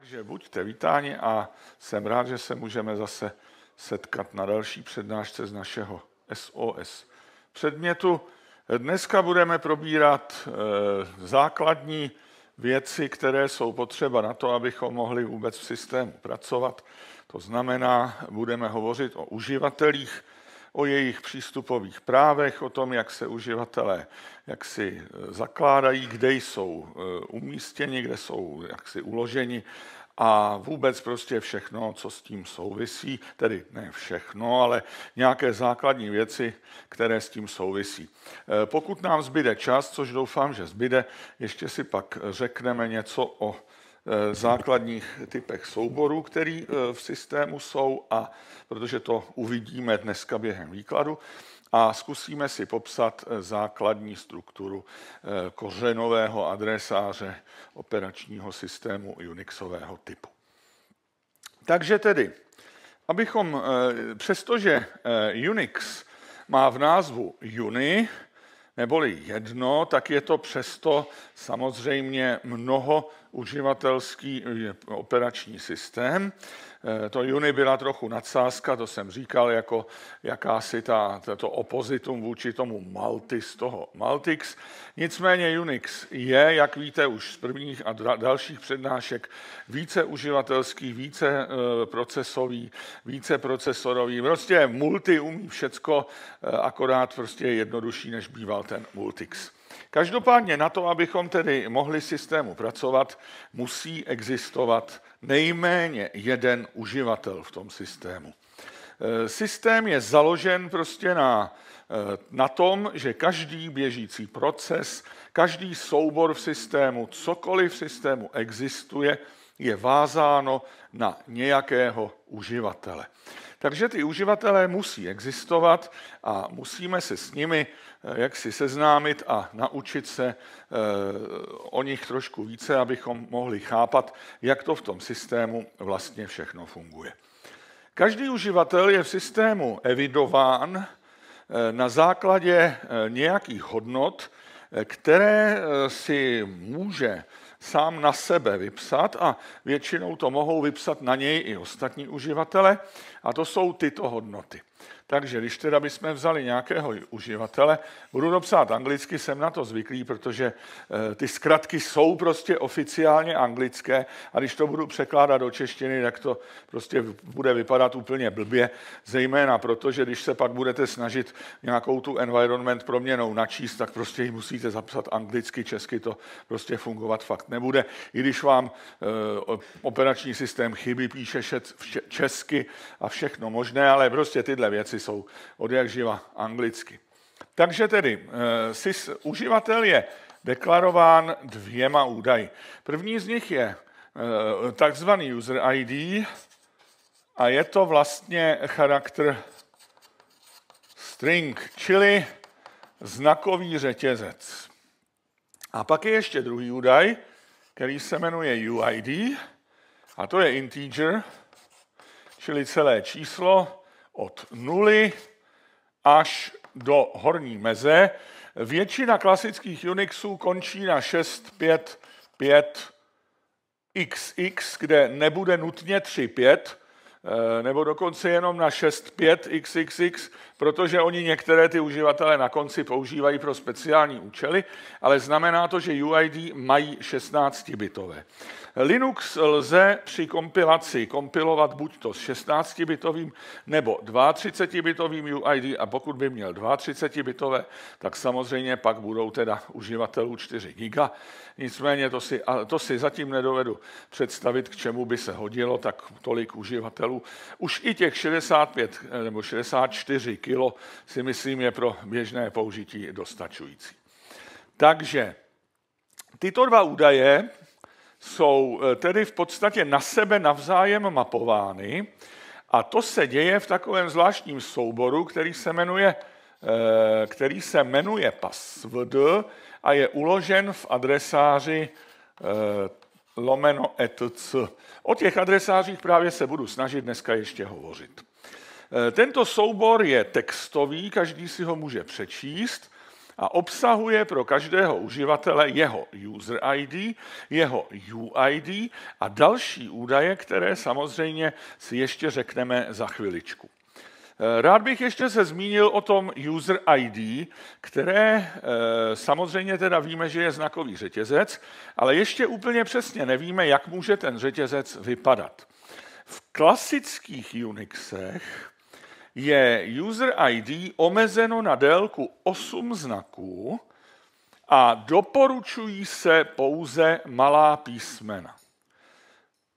Takže buďte vítáni a jsem rád, že se můžeme zase setkat na další přednášce z našeho SOS předmětu. Dneska budeme probírat eh, základní věci, které jsou potřeba na to, abychom mohli vůbec v systému pracovat. To znamená, budeme hovořit o uživatelích o jejich přístupových právech, o tom, jak se uživatelé jak si e, zakládají, kde jsou e, umístěni, kde jsou jak si uloženi a vůbec prostě všechno, co s tím souvisí, tedy ne všechno, ale nějaké základní věci, které s tím souvisí. E, pokud nám zbyde čas, což doufám, že zbyde, ještě si pak řekneme něco o Eh, základních typech souborů, který eh, v systému jsou a protože to uvidíme dneska během výkladu, a zkusíme si popsat eh, základní strukturu kořenového adresáře operačního systému Unixového typu. Takže tedy, abychom, přestože Unix má v názvu Uni, neboli jedno, tak je to přesto samozřejmě mnoho uživatelský eh, operační systém. Eh, to Juni byla trochu nadsázka, to jsem říkal, jako jakási ta, to opozitum vůči tomu Maltis, toho Maltix. Nicméně Unix je, jak víte už z prvních a dalších přednášek, více uživatelský, více eh, procesový, více procesorový. Prostě multi umí všecko, eh, akorát prostě je jednodušší, než býval ten Multix. Každopádně na to, abychom tedy mohli systému pracovat, musí existovat nejméně jeden uživatel v tom systému. Eh, systém je založen prostě na, eh, na tom, že každý běžící proces, každý soubor v systému, cokoliv v systému existuje, je vázáno na nějakého uživatele. Takže ty uživatelé musí existovat a musíme se s nimi jak si seznámit a naučit se eh, o nich trošku více, abychom mohli chápat, jak to v tom systému vlastně všechno funguje. Každý uživatel je v systému evidován eh, na základě eh, nějakých hodnot, které si může sám na sebe vypsat a většinou to mohou vypsat na něj i ostatní uživatele a to jsou tyto hodnoty. Takže když teda bychom vzali nějakého uživatele, budu to psát anglicky, jsem na to zvyklý, protože eh, ty zkratky jsou prostě oficiálně anglické a když to budu překládat do češtiny, tak to prostě bude vypadat úplně blbě, zejména proto, že když se pak budete snažit nějakou tu environment proměnou načíst, tak prostě ji musíte zapsat anglicky, česky to prostě fungovat fakt nebude. I když vám eh, operační systém chyby píše česky a všechno možné, ale prostě tyhle věci jsou od jak živa anglicky. Takže tedy eh, sys, uživatel je deklarován dvěma údaji. První z nich je eh, takzvaný user ID a je to vlastně charakter string, čili znakový řetězec. A pak je ještě druhý údaj, který se jmenuje UID, a to je integer, čili celé číslo, od nuly až do horní meze. Většina klasických Unixů končí na 6, 5, 5, XX, kde nebude nutně 3.5, eh, nebo dokonce jenom na 6.5 XXX, protože oni některé ty uživatele na konci používají pro speciální účely, ale znamená to, že UID mají 16-bitové. Linux lze při kompilaci kompilovat buď to s 16-bitovým nebo 32-bitovým UID a pokud by měl 32-bitové, tak samozřejmě pak budou teda uživatelů 4 giga. Nicméně to si, to si zatím nedovedu představit, k čemu by se hodilo tak tolik uživatelů. Už i těch 65 nebo 64 kilo, si myslím, je pro běžné použití dostačující. Takže tyto dva údaje jsou eh, tedy v podstatě na sebe navzájem mapovány a to se děje v takovém zvláštním souboru, který se jmenuje, eh, který se jmenuje PASVD a je uložen v adresáři eh, lomeno etc. O těch adresářích právě se budu snažit dneska ještě hovořit. Eh, tento soubor je textový, každý si ho může přečíst a obsahuje pro každého uživatele jeho user ID, jeho UID a další údaje, které samozřejmě si ještě řekneme za chviličku. Eh, rád bych ještě se zmínil o tom user ID, které eh, samozřejmě teda víme, že je znakový řetězec, ale ještě úplně přesně nevíme, jak může ten řetězec vypadat. V klasických Unixech je user ID omezeno na délku 8 znaků a doporučují se pouze malá písmena.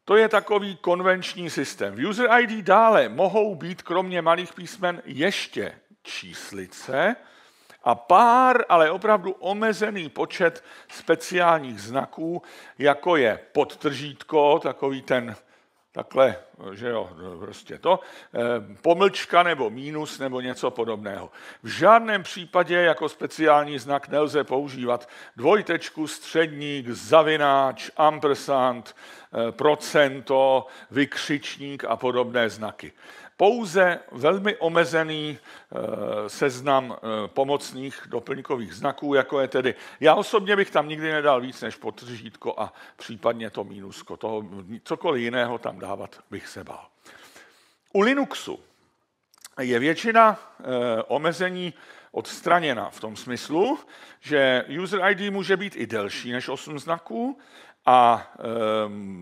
To je takový konvenční systém. V user ID dále mohou být kromě malých písmen ještě číslice a pár, ale opravdu omezený počet speciálních znaků, jako je podtržítko, takový ten takhle, že jo, prostě to, eh, pomlčka nebo mínus nebo něco podobného. V žádném případě jako speciální znak nelze používat dvojtečku, středník, zavináč, ampersand, eh, procento, vykřičník a podobné znaky pouze velmi omezený eh, seznam eh, pomocných doplňkových znaků, jako je tedy. Já osobně bych tam nikdy nedal víc než potržítko a případně to mínusko. Toho, cokoliv jiného tam dávat bych se bál. U Linuxu je většina eh, omezení odstraněna v tom smyslu, že user ID může být i delší než 8 znaků, a e,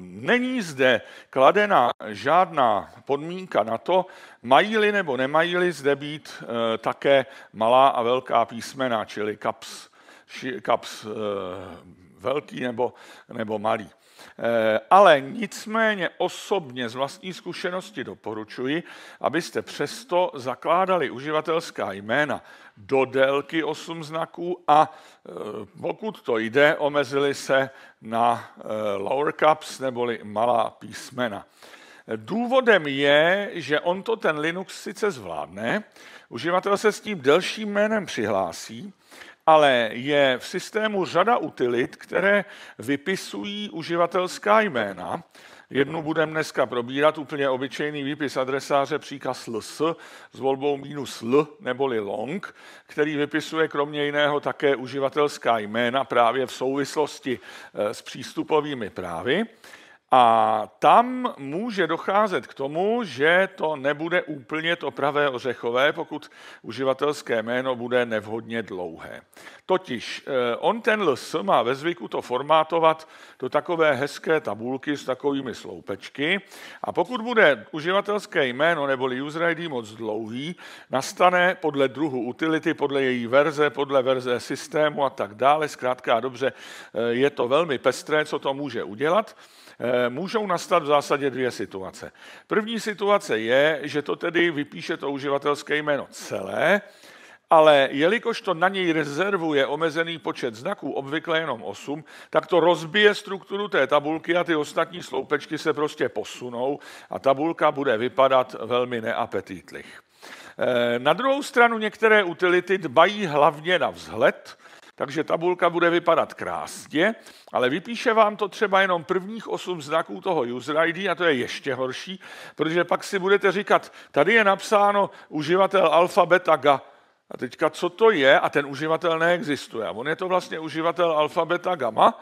není zde kladena žádná podmínka na to, mají-li nebo nemají-li zde být e, také malá a velká písmena, čili kaps, ši, kaps e, velký nebo, nebo malý. Eh, ale nicméně osobně z vlastní zkušenosti doporučuji, abyste přesto zakládali uživatelská jména do délky 8 znaků a eh, pokud to jde, omezili se na eh, lower caps neboli malá písmena. Důvodem je, že on to ten Linux sice zvládne, uživatel se s tím delším jménem přihlásí, ale je v systému řada utilit, které vypisují uživatelská jména. Jednu budeme dneska probírat, úplně obyčejný výpis adresáře příkaz ls s volbou minus l neboli long, který vypisuje kromě jiného také uživatelská jména právě v souvislosti eh, s přístupovými právy. A tam může docházet k tomu, že to nebude úplně to pravé ořechové, pokud uživatelské jméno bude nevhodně dlouhé. Totiž eh, on ten ls má ve zvyku to formátovat do takové hezké tabulky s takovými sloupečky a pokud bude uživatelské jméno neboli user ID moc dlouhý, nastane podle druhu utility, podle její verze, podle verze systému a tak dále, zkrátka dobře, eh, je to velmi pestré, co to může udělat. Eh, můžou nastat v zásadě dvě situace. První situace je, že to tedy vypíše to uživatelské jméno celé, ale jelikož to na něj rezervuje omezený počet znaků, obvykle jenom 8, tak to rozbije strukturu té tabulky a ty ostatní sloupečky se prostě posunou a tabulka bude vypadat velmi neapetitlich. Eh, na druhou stranu některé utility dbají hlavně na vzhled, takže tabulka bude vypadat krásně, ale vypíše vám to třeba jenom prvních osm znaků toho user ID a to je ještě horší, protože pak si budete říkat, tady je napsáno uživatel alfa, beta, ga, a teďka, co to je? A ten uživatel neexistuje. On je to vlastně uživatel alfabeta gamma,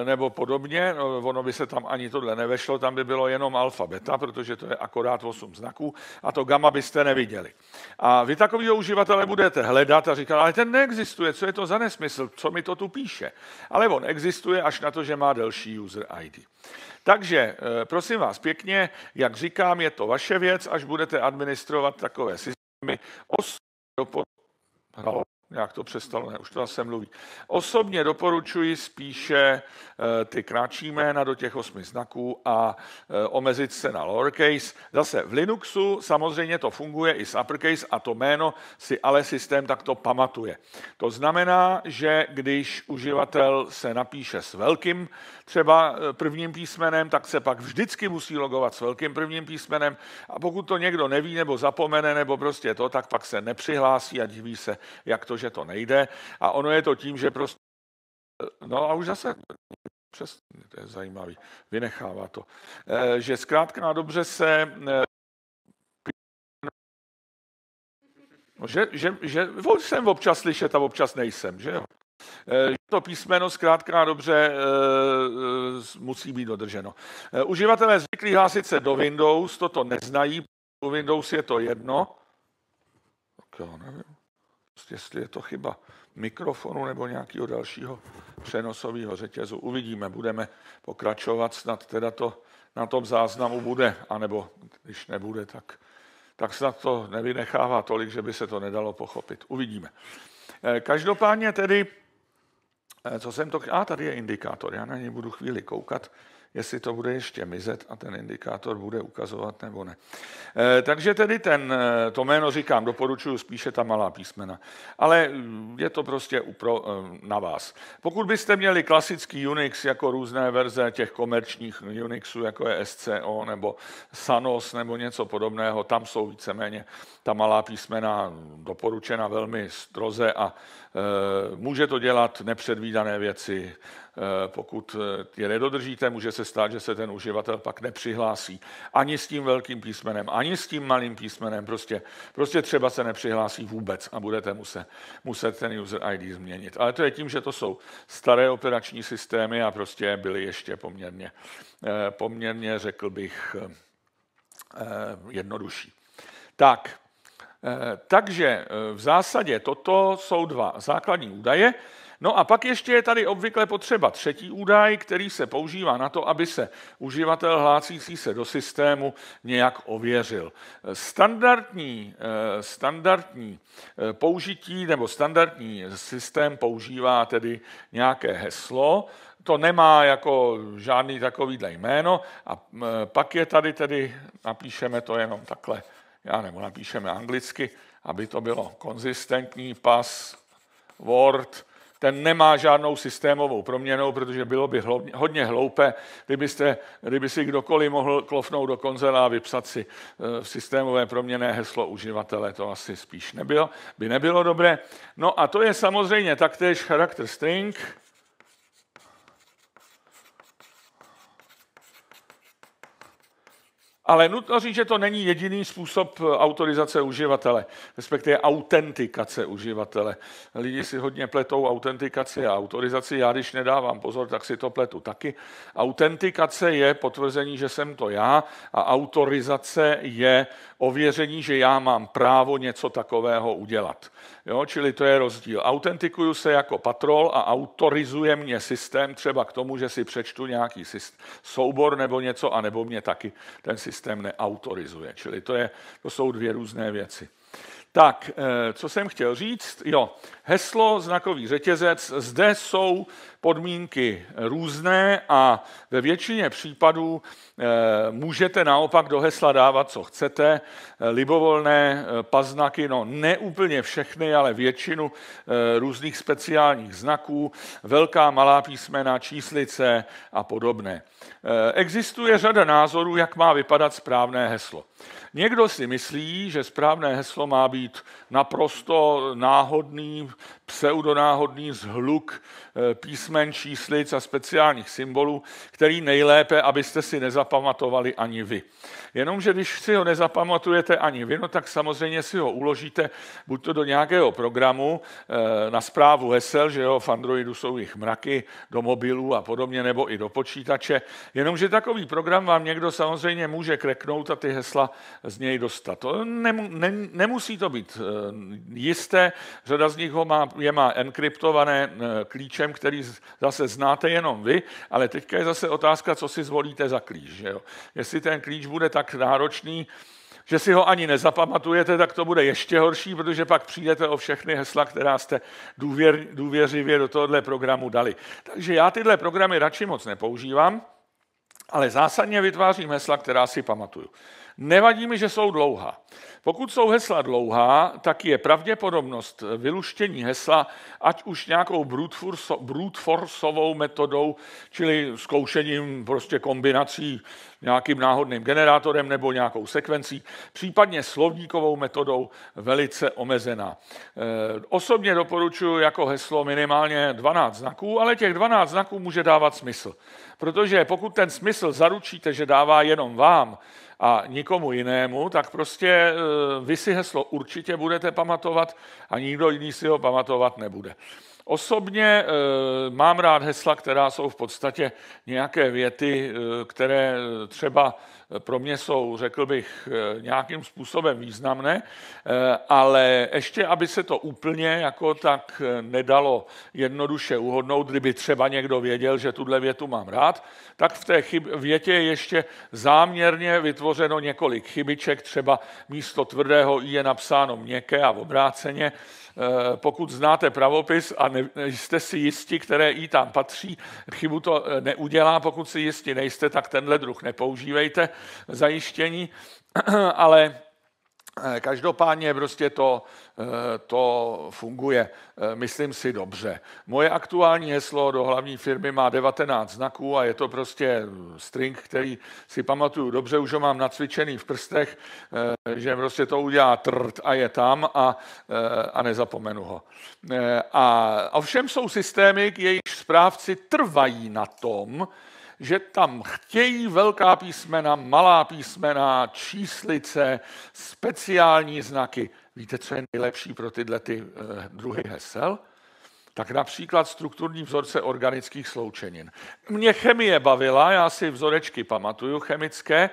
eh, nebo podobně. No, ono by se tam ani tohle nevešlo, tam by bylo jenom alfabeta, protože to je akorát 8 znaků a to gamma byste neviděli. A vy takového uživatele budete hledat a říkat, ale ten neexistuje, co je to za nesmysl, co mi to tu píše. Ale on existuje až na to, že má delší user ID. Takže eh, prosím vás pěkně, jak říkám, je to vaše věc, až budete administrovat takové systémy. dopo parola. nějak to přestalo, ne, už to zase mluví. Osobně doporučuji spíše eh, ty kratší jména do těch osmi znaků a eh, omezit se na lowercase. Zase v Linuxu samozřejmě to funguje i s uppercase a to jméno si ale systém takto pamatuje. To znamená, že když uživatel se napíše s velkým třeba eh, prvním písmenem, tak se pak vždycky musí logovat s velkým prvním písmenem a pokud to někdo neví nebo zapomene nebo prostě to, tak pak se nepřihlásí a diví se, jak to, že to nejde a ono je to tím, že prostě No a už zase, přes, to je zajímavý, vynechává to, eh, že zkrátka na dobře se eh, no, že, že, že jsem občas slyšet a občas nejsem, že jo? Eh, že to písmeno zkrátka a dobře musí být dodrženo. Uživatelé zvyklí hlásit se do Windows, toto neznají, u Windows je to jedno. Tak já nevím jestli je to chyba mikrofonu nebo nějakého dalšího přenosového řetězu. Uvidíme, budeme pokračovat, snad teda to na tom záznamu bude, anebo když nebude, tak, tak snad to nevynechává tolik, že by se to nedalo pochopit. Uvidíme. Eh, každopádně tedy, eh, co jsem to... A, tady je indikátor, já na něj budu chvíli koukat jestli to bude ještě mizet a ten indikátor bude ukazovat nebo ne. Eh, takže tedy ten, eh, to jméno říkám, doporučuju spíše ta malá písmena. Ale eh, je to prostě upro, na vás. Pokud byste měli klasický Unix jako různé verze těch komerčních Unixů, jako je SCO nebo Sanos nebo něco podobného, tam jsou víceméně ta malá písmena doporučena velmi stroze a e, může to dělat nepředvídané věci, Eh, pokud eh, je nedodržíte, může se stát, že se ten uživatel pak nepřihlásí. Ani s tím velkým písmenem, ani s tím malým písmenem. Prostě, prostě třeba se nepřihlásí vůbec a budete muset, muset ten user ID změnit. Ale to je tím, že to jsou staré operační systémy a prostě byly ještě poměrně, eh, poměrně řekl bych, jednodušší. Tak, takže v zásadě toto jsou dva základní údaje. No a pak ještě je tady obvykle potřeba třetí údaj, který se používá na to, aby se uživatel hlácící se do systému nějak ověřil. Standardní, eh, standardní eh, použití nebo standardní systém používá tedy nějaké heslo, to nemá jako žádný takovýhle jméno a eh, pak je tady tedy, napíšeme to jenom takhle, já nebo napíšeme anglicky, aby to bylo konzistentní, pas, word, ten nemá žádnou systémovou proměnou, protože bylo by hodně hloupé, kdybyste, kdyby si kdokoliv mohl klofnout do konzela a vypsat si eh, v systémové proměné heslo uživatele, to asi spíš nebylo, by nebylo dobré. No a to je samozřejmě taktéž charakter string, Ale nutno říct, že to není jediný způsob eh, autorizace uživatele, respektive autentikace uživatele. Lidi si hodně pletou autentikaci a autorizaci. Já, když nedávám pozor, tak si to pletu taky. Autentikace je potvrzení, že jsem to já a autorizace je ověření, že já mám právo něco takového udělat. Jo, čili to je rozdíl. Autentikuju se jako patrol a autorizuje mě systém třeba k tomu, že si přečtu nějaký soubor nebo něco, a nebo mě taky ten systém neautorizuje. Čili to, je, to jsou dvě různé věci. Tak, eh, co jsem chtěl říct? Jo, heslo, znakový řetězec, zde jsou podmínky různé a ve většině případů eh, můžete naopak do hesla dávat, co chcete, eh, libovolné eh, paznaky, no ne úplně všechny, ale většinu různých speciálních znaků, velká, malá písmena, číslice a podobné. Existuje řada názorů, jak má vypadat správné heslo. Někdo si myslí, že správné heslo má být naprosto náhodný, pseudonáhodný zhluk písmen písmen, číslic a speciálních symbolů, který nejlépe, abyste si nezapamatovali ani vy. Jenomže když si ho nezapamatujete ani vy, no tak samozřejmě si ho uložíte buď to do nějakého programu eh, na zprávu hesel, že jo, v Androidu jsou jich mraky, do mobilů a podobně, nebo i do počítače. Jenomže takový program vám někdo samozřejmě může kreknout a ty hesla z něj dostat. To ne, nemusí to být eh, jisté, řada z nich ho má, je má enkryptované eh, klíčem, který zase znáte jenom vy, ale teďka je zase otázka, co si zvolíte za klíč. Že jo? Jestli ten klíč bude tak náročný, že si ho ani nezapamatujete, tak to bude ještě horší, protože pak přijdete o všechny hesla, která jste důvěr, důvěřivě do tohoto programu dali. Takže já tyhle programy radši moc nepoužívám, ale zásadně vytvářím hesla, která si pamatuju. Nevadí mi, že jsou dlouhá. Pokud jsou hesla dlouhá, tak je pravděpodobnost vyluštění hesla, ať už nějakou brutforsovou metodou, čili zkoušením prostě kombinací nějakým náhodným generátorem nebo nějakou sekvencí, případně slovníkovou metodou velice omezená. Eh, osobně doporučuji jako heslo minimálně 12 znaků, ale těch 12 znaků může dávat smysl. Protože pokud ten smysl zaručíte, že dává jenom vám, a nikomu jinému, tak prostě e, vy si heslo určitě budete pamatovat a nikdo jiný si ho pamatovat nebude. Osobně e, mám rád hesla, která jsou v podstatě nějaké věty, e, které třeba pro mě jsou, řekl bych, eh, nějakým způsobem významné, eh, ale ještě, aby se to úplně jako tak eh, nedalo jednoduše uhodnout, kdyby třeba někdo věděl, že tuhle větu mám rád, tak v té chyb- větě je ještě záměrně vytvořeno několik chybiček, třeba místo tvrdého i je napsáno měkké a obráceně, pokud znáte pravopis a jste si jisti, které i tam patří, chybu to neudělá, pokud si jisti nejste, tak tenhle druh nepoužívejte zajištění, ale eh, Každopádně prostě to, eh, to funguje, eh, myslím si, dobře. Moje aktuální heslo do hlavní firmy má 19 znaků a je to prostě string, který si pamatuju dobře, už ho mám nacvičený v prstech, že prostě to udělá trt a je tam a, a nezapomenu ho. A ovšem jsou systémy, jejichž správci trvají na tom, že tam chtějí velká písmena, malá písmena, číslice, speciální znaky. Víte, co je nejlepší pro tyhle ty eh, druhy hesel? tak například strukturní vzorce organických sloučenin. Mě chemie bavila, já si vzorečky pamatuju chemické,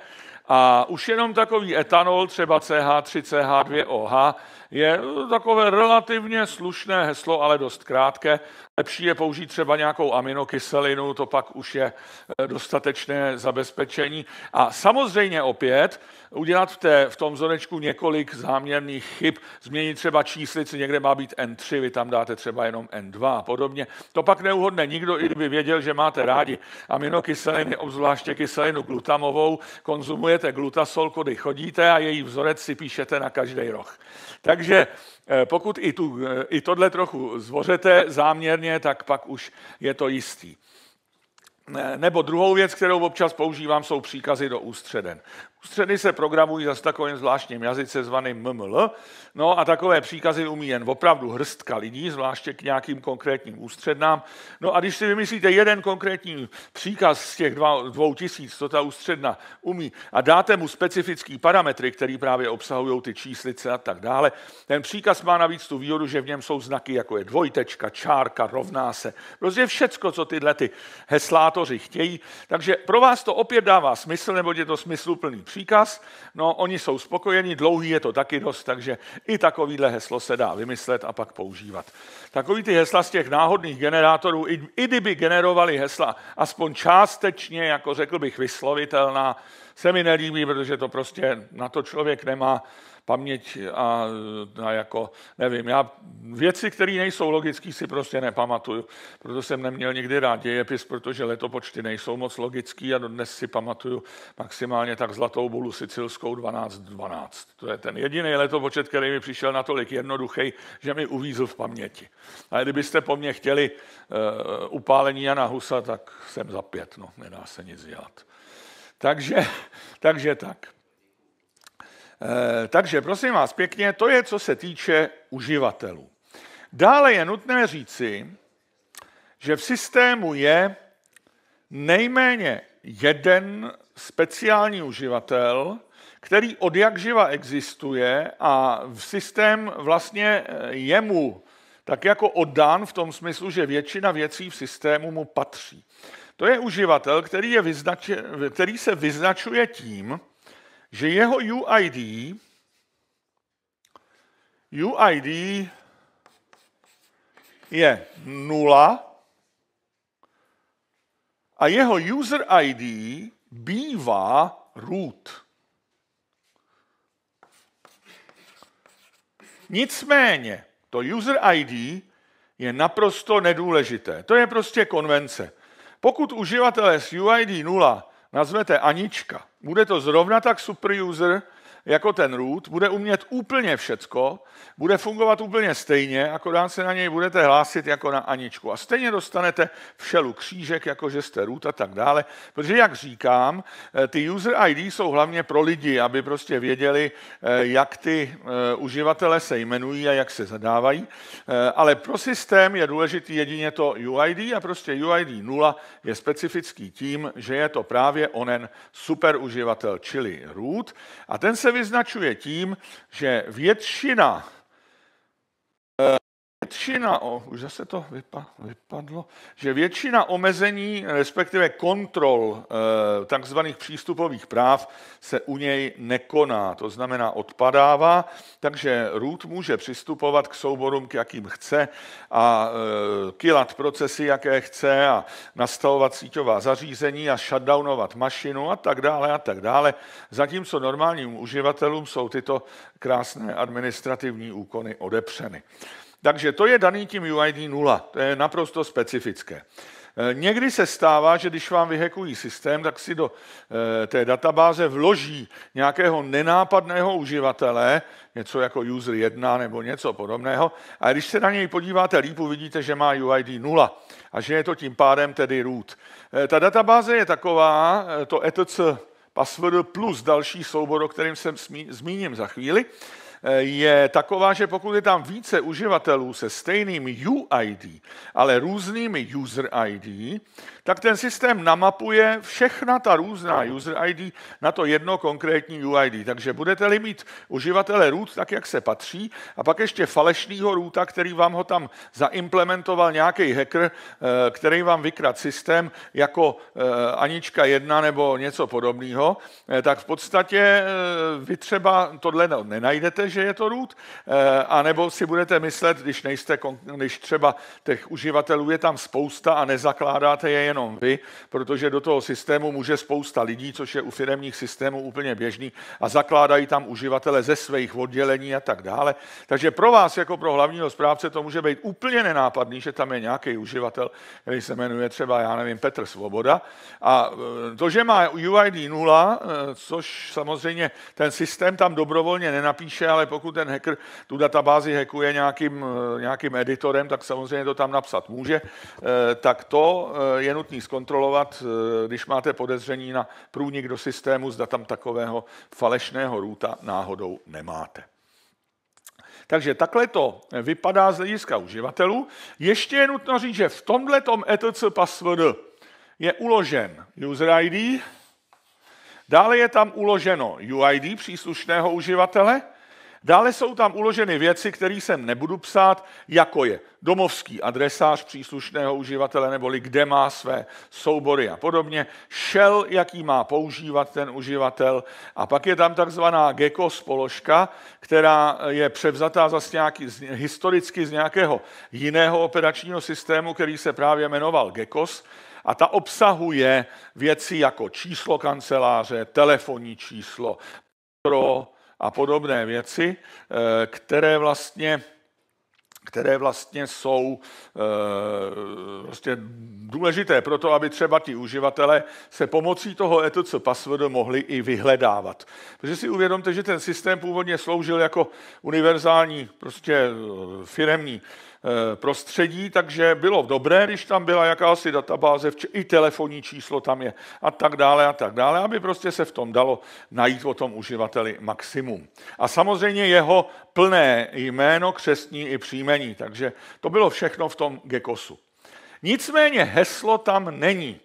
a už jenom takový etanol, třeba CH3, CH2OH, je takové relativně slušné heslo, ale dost krátké. Lepší je použít třeba nějakou aminokyselinu, to pak už je eh, dostatečné zabezpečení. A samozřejmě opět udělat v, té, v tom zonečku několik záměrných chyb, změnit třeba číslici, někde má být N3, vy tam dáte třeba jenom N2 a podobně. To pak neuhodne nikdo, i kdyby věděl, že máte rádi aminokyseliny, obzvláště kyselinu glutamovou, konzumujete glutasol, kdy chodíte a její vzorec si píšete na každý roh. Tak takže eh, pokud i, tu, eh, i tohle trochu zvořete záměrně, tak pak už je to jistý. Nebo druhou věc, kterou občas používám, jsou příkazy do ústředen. Středy se programují zase takovým zvláštním jazyce zvaným MML, no a takové příkazy umí jen opravdu hrstka lidí, zvláště k nějakým konkrétním ústřednám. No a když si vymyslíte jeden konkrétní příkaz z těch dva, dvou tisíc, co ta ústředna umí, a dáte mu specifický parametry, které právě obsahují ty číslice a tak dále, ten příkaz má navíc tu výhodu, že v něm jsou znaky, jako je dvojtečka, čárka, rovná se. Prostě všecko, co tyhle ty heslátoři chtějí. Takže pro vás to opět dává smysl, nebo je to smysluplný příkaz příkaz, no oni jsou spokojeni, dlouhý je to taky dost, takže i takovýhle heslo se dá vymyslet a pak používat. Takový ty hesla z těch náhodných generátorů, i, i kdyby generovali hesla aspoň částečně, jako řekl bych, vyslovitelná, se mi nelíbí, protože to prostě na to člověk nemá paměť a, a jako, nevím, já věci, které nejsou logické, si prostě nepamatuju. Proto jsem neměl nikdy rád dějepis, protože letopočty nejsou moc logický a dodnes si pamatuju maximálně tak zlatou bulu sicilskou 1212. To je ten jediný letopočet, který mi přišel natolik jednoduchý, že mi uvízl v paměti. A kdybyste po mně chtěli uh, upálení Jana Husa, tak jsem za pět, no, nedá se nic dělat. Takže, takže tak. Eh, takže prosím vás pěkně, to je, co se týče uživatelů. Dále je nutné říci, že v systému je nejméně jeden speciální uživatel, který od jak živa existuje a v systém vlastně eh, jemu tak jako oddán v tom smyslu, že většina věcí v systému mu patří. To je uživatel, který, je vyznače, který se vyznačuje tím, že jeho UID, UID je 0 a jeho user ID bývá root. Nicméně to user ID je naprosto nedůležité. To je prostě konvence. Pokud uživatelé s UID 0 nazvete Anička, bude to zrovna tak super user, jako ten root, bude umět úplně všecko, bude fungovat úplně stejně, akorát se na něj budete hlásit jako na Aničku. A stejně dostanete všelu křížek, jako že jste root a tak dále, protože jak říkám, eh, ty user ID jsou hlavně pro lidi, aby prostě věděli, eh, jak ty eh, uživatele se jmenují a jak se zadávají, ale pro systém je důležitý jedině to UID a prostě UID 0 je specifický tím, že je to právě onen super uživatel, čili root, a ten se vyznačuje tím, že většina většina, o, už zase to vypa, vypadlo, že většina omezení, respektive kontrol e, takzvaných přístupových práv se u něj nekoná, to znamená odpadává, takže root může přistupovat k souborům, k jakým chce a e, kilat procesy, jaké chce a nastavovat síťová zařízení a shutdownovat mašinu a tak dále a tak dále, zatímco normálním uživatelům jsou tyto krásné administrativní úkony odepřeny. Takže to je daný tím UID 0, to je naprosto specifické. E, někdy se stává, že když vám vyhekují systém, tak si do e, té databáze vloží nějakého nenápadného uživatele, něco jako user 1 nebo něco podobného, a když se na něj podíváte líp, uvidíte, že má UID 0 a že je to tím pádem tedy root. E, ta databáze je taková, to etc password plus další soubor, o kterém se zmíním za chvíli, je taková, že pokud je tam více uživatelů se stejným UID, ale různými user ID, tak ten systém namapuje všechna ta různá user ID na to jedno konkrétní UID. Takže budete-li mít uživatele root tak, jak se patří, a pak ještě falešnýho roota, který vám ho tam zaimplementoval nějaký hacker, eh, který vám vykrad systém jako eh, Anička 1 nebo něco podobného, eh, tak v podstatě vy třeba tohle no, nenajdete, že je to root, anebo si budete myslet, když, nejste, když třeba těch uživatelů je tam spousta a nezakládáte je jen nejenom vy, protože do toho systému může spousta lidí, což je u firemních systémů úplně běžný, a zakládají tam uživatele ze svých oddělení a tak dále. Takže pro vás jako pro hlavního správce to může být úplně nenápadný, že tam je nějaký uživatel, který se jmenuje třeba, já nevím, Petr Svoboda. A e, to, že má UID 0, e, což samozřejmě ten systém tam dobrovolně nenapíše, ale pokud ten hacker tu databázi hackuje nějakým, e, nějakým editorem, tak samozřejmě to tam napsat může, tak to je nutné schopni zkontrolovat, eh, když máte podezření na průnik do systému, zda tam takového falešného růta náhodou nemáte. Takže takhle to vypadá z hlediska uživatelů. Ještě je nutno říct, že v tomhle ETC password je uložen user ID, dále je tam uloženo UID příslušného uživatele, Dále jsou tam uloženy věci, které sem nebudu psát, jako je domovský adresář příslušného uživatele, neboli kde má své soubory a podobně, shell, jaký má používat ten uživatel a pak je tam takzvaná Gecko spoložka, která je převzatá zase nějaký, historicky z nějakého jiného operačního systému, který se právě jmenoval Gekos, a ta obsahuje věci jako číslo kanceláře, telefonní číslo, pro a podobné věci, eh, které vlastně které vlastně jsou vlastně důležité pro to, aby třeba ti uživatelé se pomocí toho ETC password mohli i vyhledávat. Protože si uvědomte, že ten systém původně sloužil jako univerzální prostě eh, firemní Eh, prostředí, takže bylo dobré, když tam byla jakási databáze, i telefonní číslo tam je a tak dále a tak dále, aby prostě se v tom dalo najít o tom uživateli maximum. A samozřejmě jeho plné jméno, křestní i příjmení, takže to bylo všechno v tom gekosu. Nicméně heslo tam není.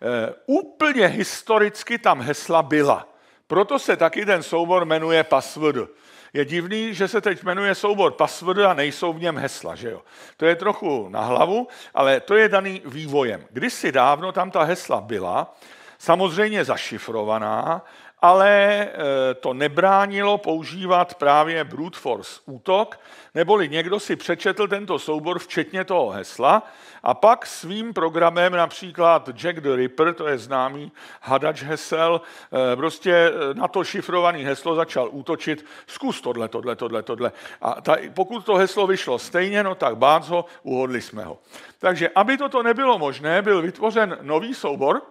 Eh, úplně historicky tam hesla byla. Proto se taky ten soubor jmenuje password. Je divný, že se teď jmenuje soubor password a nejsou v něm hesla, že jo? To je trochu na hlavu, ale to je daný vývojem. Kdysi dávno tam ta hesla byla, samozřejmě zašifrovaná, ale eh, to nebránilo používat právě brute force útok, neboli někdo si přečetl tento soubor včetně toho hesla a pak svým programem, například Jack the Ripper, to je známý hadač hesel, eh, prostě eh, na to šifrované heslo začal útočit, zkus tohle, tohle, tohle, tohle. A ta, pokud to heslo vyšlo stejně, no tak bác ho, uhodli jsme ho. Takže aby toto nebylo možné, byl vytvořen nový soubor,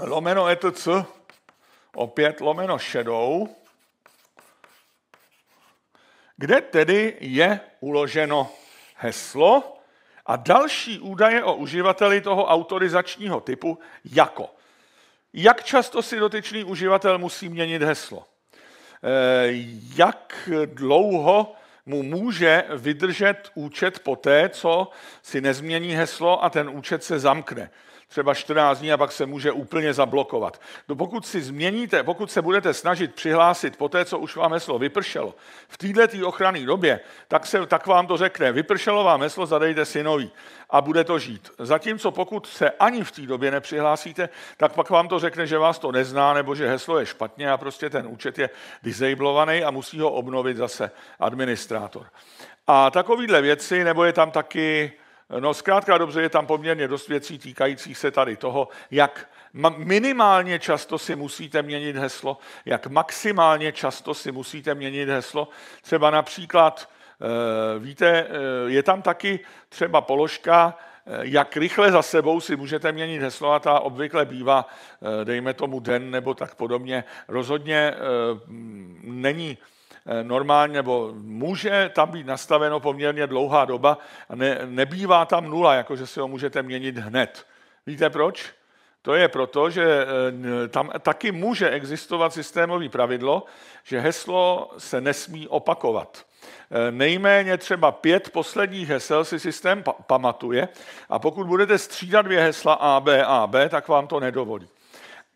lomeno etc, opět lomeno šedou, kde tedy je uloženo heslo a další údaje o uživateli toho autorizačního typu jako. Jak často si dotyčný uživatel musí měnit heslo? Eh, jak dlouho mu může vydržet účet poté, co si nezmění heslo a ten účet se zamkne? třeba 14 dní a pak se může úplně zablokovat. No pokud si změníte, pokud se budete snažit přihlásit po té, co už vám heslo vypršelo, v této tý ochranné době, tak, se, tak vám to řekne, vypršelo vám heslo, zadejte si nový a bude to žít. Zatímco pokud se ani v té době nepřihlásíte, tak pak vám to řekne, že vás to nezná nebo že heslo je špatně a prostě ten účet je disablovaný a musí ho obnovit zase administrátor. A takovýhle věci, nebo je tam taky No zkrátka dobře, je tam poměrně dost věcí týkajících se tady toho, jak minimálně často si musíte měnit heslo, jak maximálně často si musíte měnit heslo. Třeba například, eh, víte, eh, je tam taky třeba položka, eh, jak rychle za sebou si můžete měnit heslo a ta obvykle bývá, dejme tomu den nebo tak podobně, rozhodně není Eh, normálně, nebo může tam být nastaveno poměrně dlouhá doba a ne, nebývá tam nula, jakože si ho můžete měnit hned. Víte proč? To je proto, že eh, tam taky může existovat systémové pravidlo, že heslo se nesmí opakovat. Eh, nejméně třeba pět posledních hesel si systém pa- pamatuje a pokud budete střídat dvě hesla A, B, A, B, tak vám to nedovolí.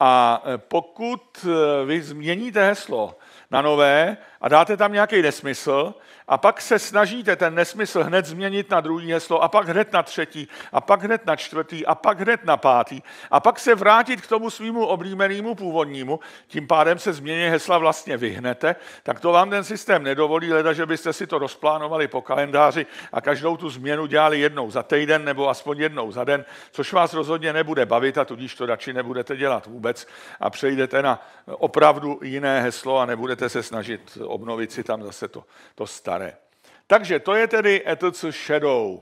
A pokud vy změníte heslo na nové a dáte tam nějaký nesmysl a pak se snažíte ten nesmysl hned změnit na druhý heslo a pak hned na třetí a pak hned na čtvrtý a pak hned na pátý a pak se vrátit k tomu svýmu oblíbenému původnímu, tím pádem se změně hesla vlastně vyhnete, tak to vám ten systém nedovolí, leda, že byste si to rozplánovali po kalendáři a každou tu změnu dělali jednou za týden nebo aspoň jednou za den, což vás rozhodně nebude bavit a tudíž to radši nebudete dělat vůbec a přejdete na opravdu jiné heslo a nebudete se snažit obnovit si tam zase to, to staré. Takže to je tedy ETC Shadow.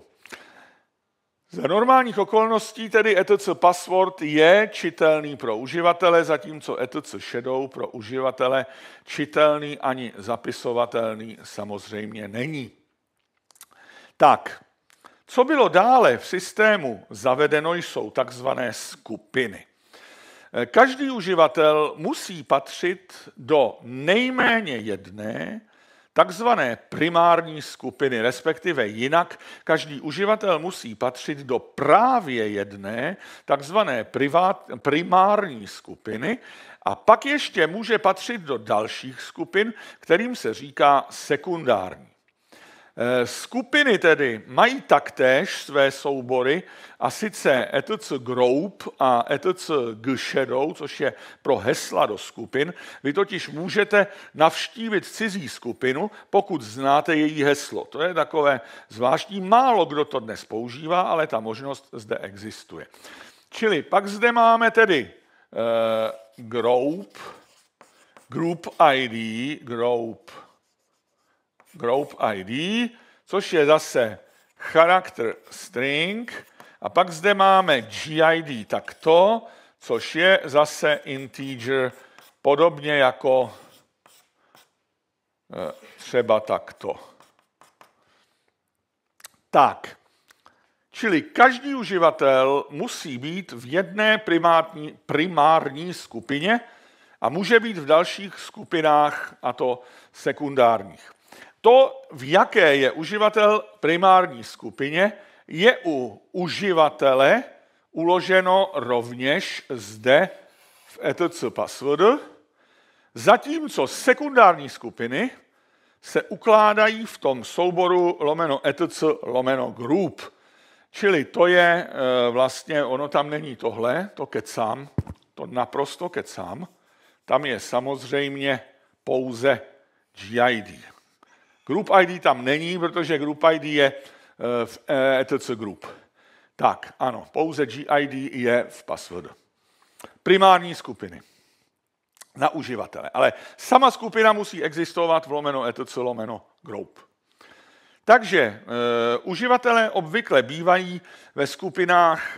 Za normálních okolností tedy ETC Password je čitelný pro uživatele, zatímco ETC Shadow pro uživatele čitelný ani zapisovatelný samozřejmě není. Tak, co bylo dále v systému zavedeno, jsou takzvané skupiny. Eh, každý uživatel musí patřit do nejméně jedné takzvané primární skupiny, respektive jinak každý uživatel musí patřit do právě jedné takzvané privát, primární skupiny a pak ještě může patřit do dalších skupin, kterým se říká sekundární. Eh, skupiny tedy mají taktéž své soubory, a sice ETC Group a ETC G-Shadow, což je pro hesla do skupin. Vy totiž můžete navštívit cizí skupinu, pokud znáte její heslo. To je takové zvláštní, málo kdo to dnes používá, ale ta možnost zde existuje. Čili pak zde máme tedy uh, Group, Group ID, Group group ID, což je zase charakter string. A pak zde máme gid takto, což je zase integer, podobně jako eh, třeba takto. Tak, čili každý uživatel musí být v jedné primární, primární skupině a může být v dalších skupinách, a to sekundárních to, v jaké je uživatel primární skupině, je u uživatele uloženo rovněž zde v ETC password, zatímco sekundární skupiny se ukládají v tom souboru lomeno ETC lomeno group. Čili to je e, vlastně, ono tam není tohle, to kecám, to naprosto kecám. Tam je samozřejmě pouze GID. Group ID tam není, protože Group ID je eh, v ETC eh, e Group. Tak, ano, pouze GID je v password. Primární skupiny na uživatele. Ale sama skupina musí existovat v lomeno ETC lomeno group. Takže e, uživatelé obvykle bývají ve skupinách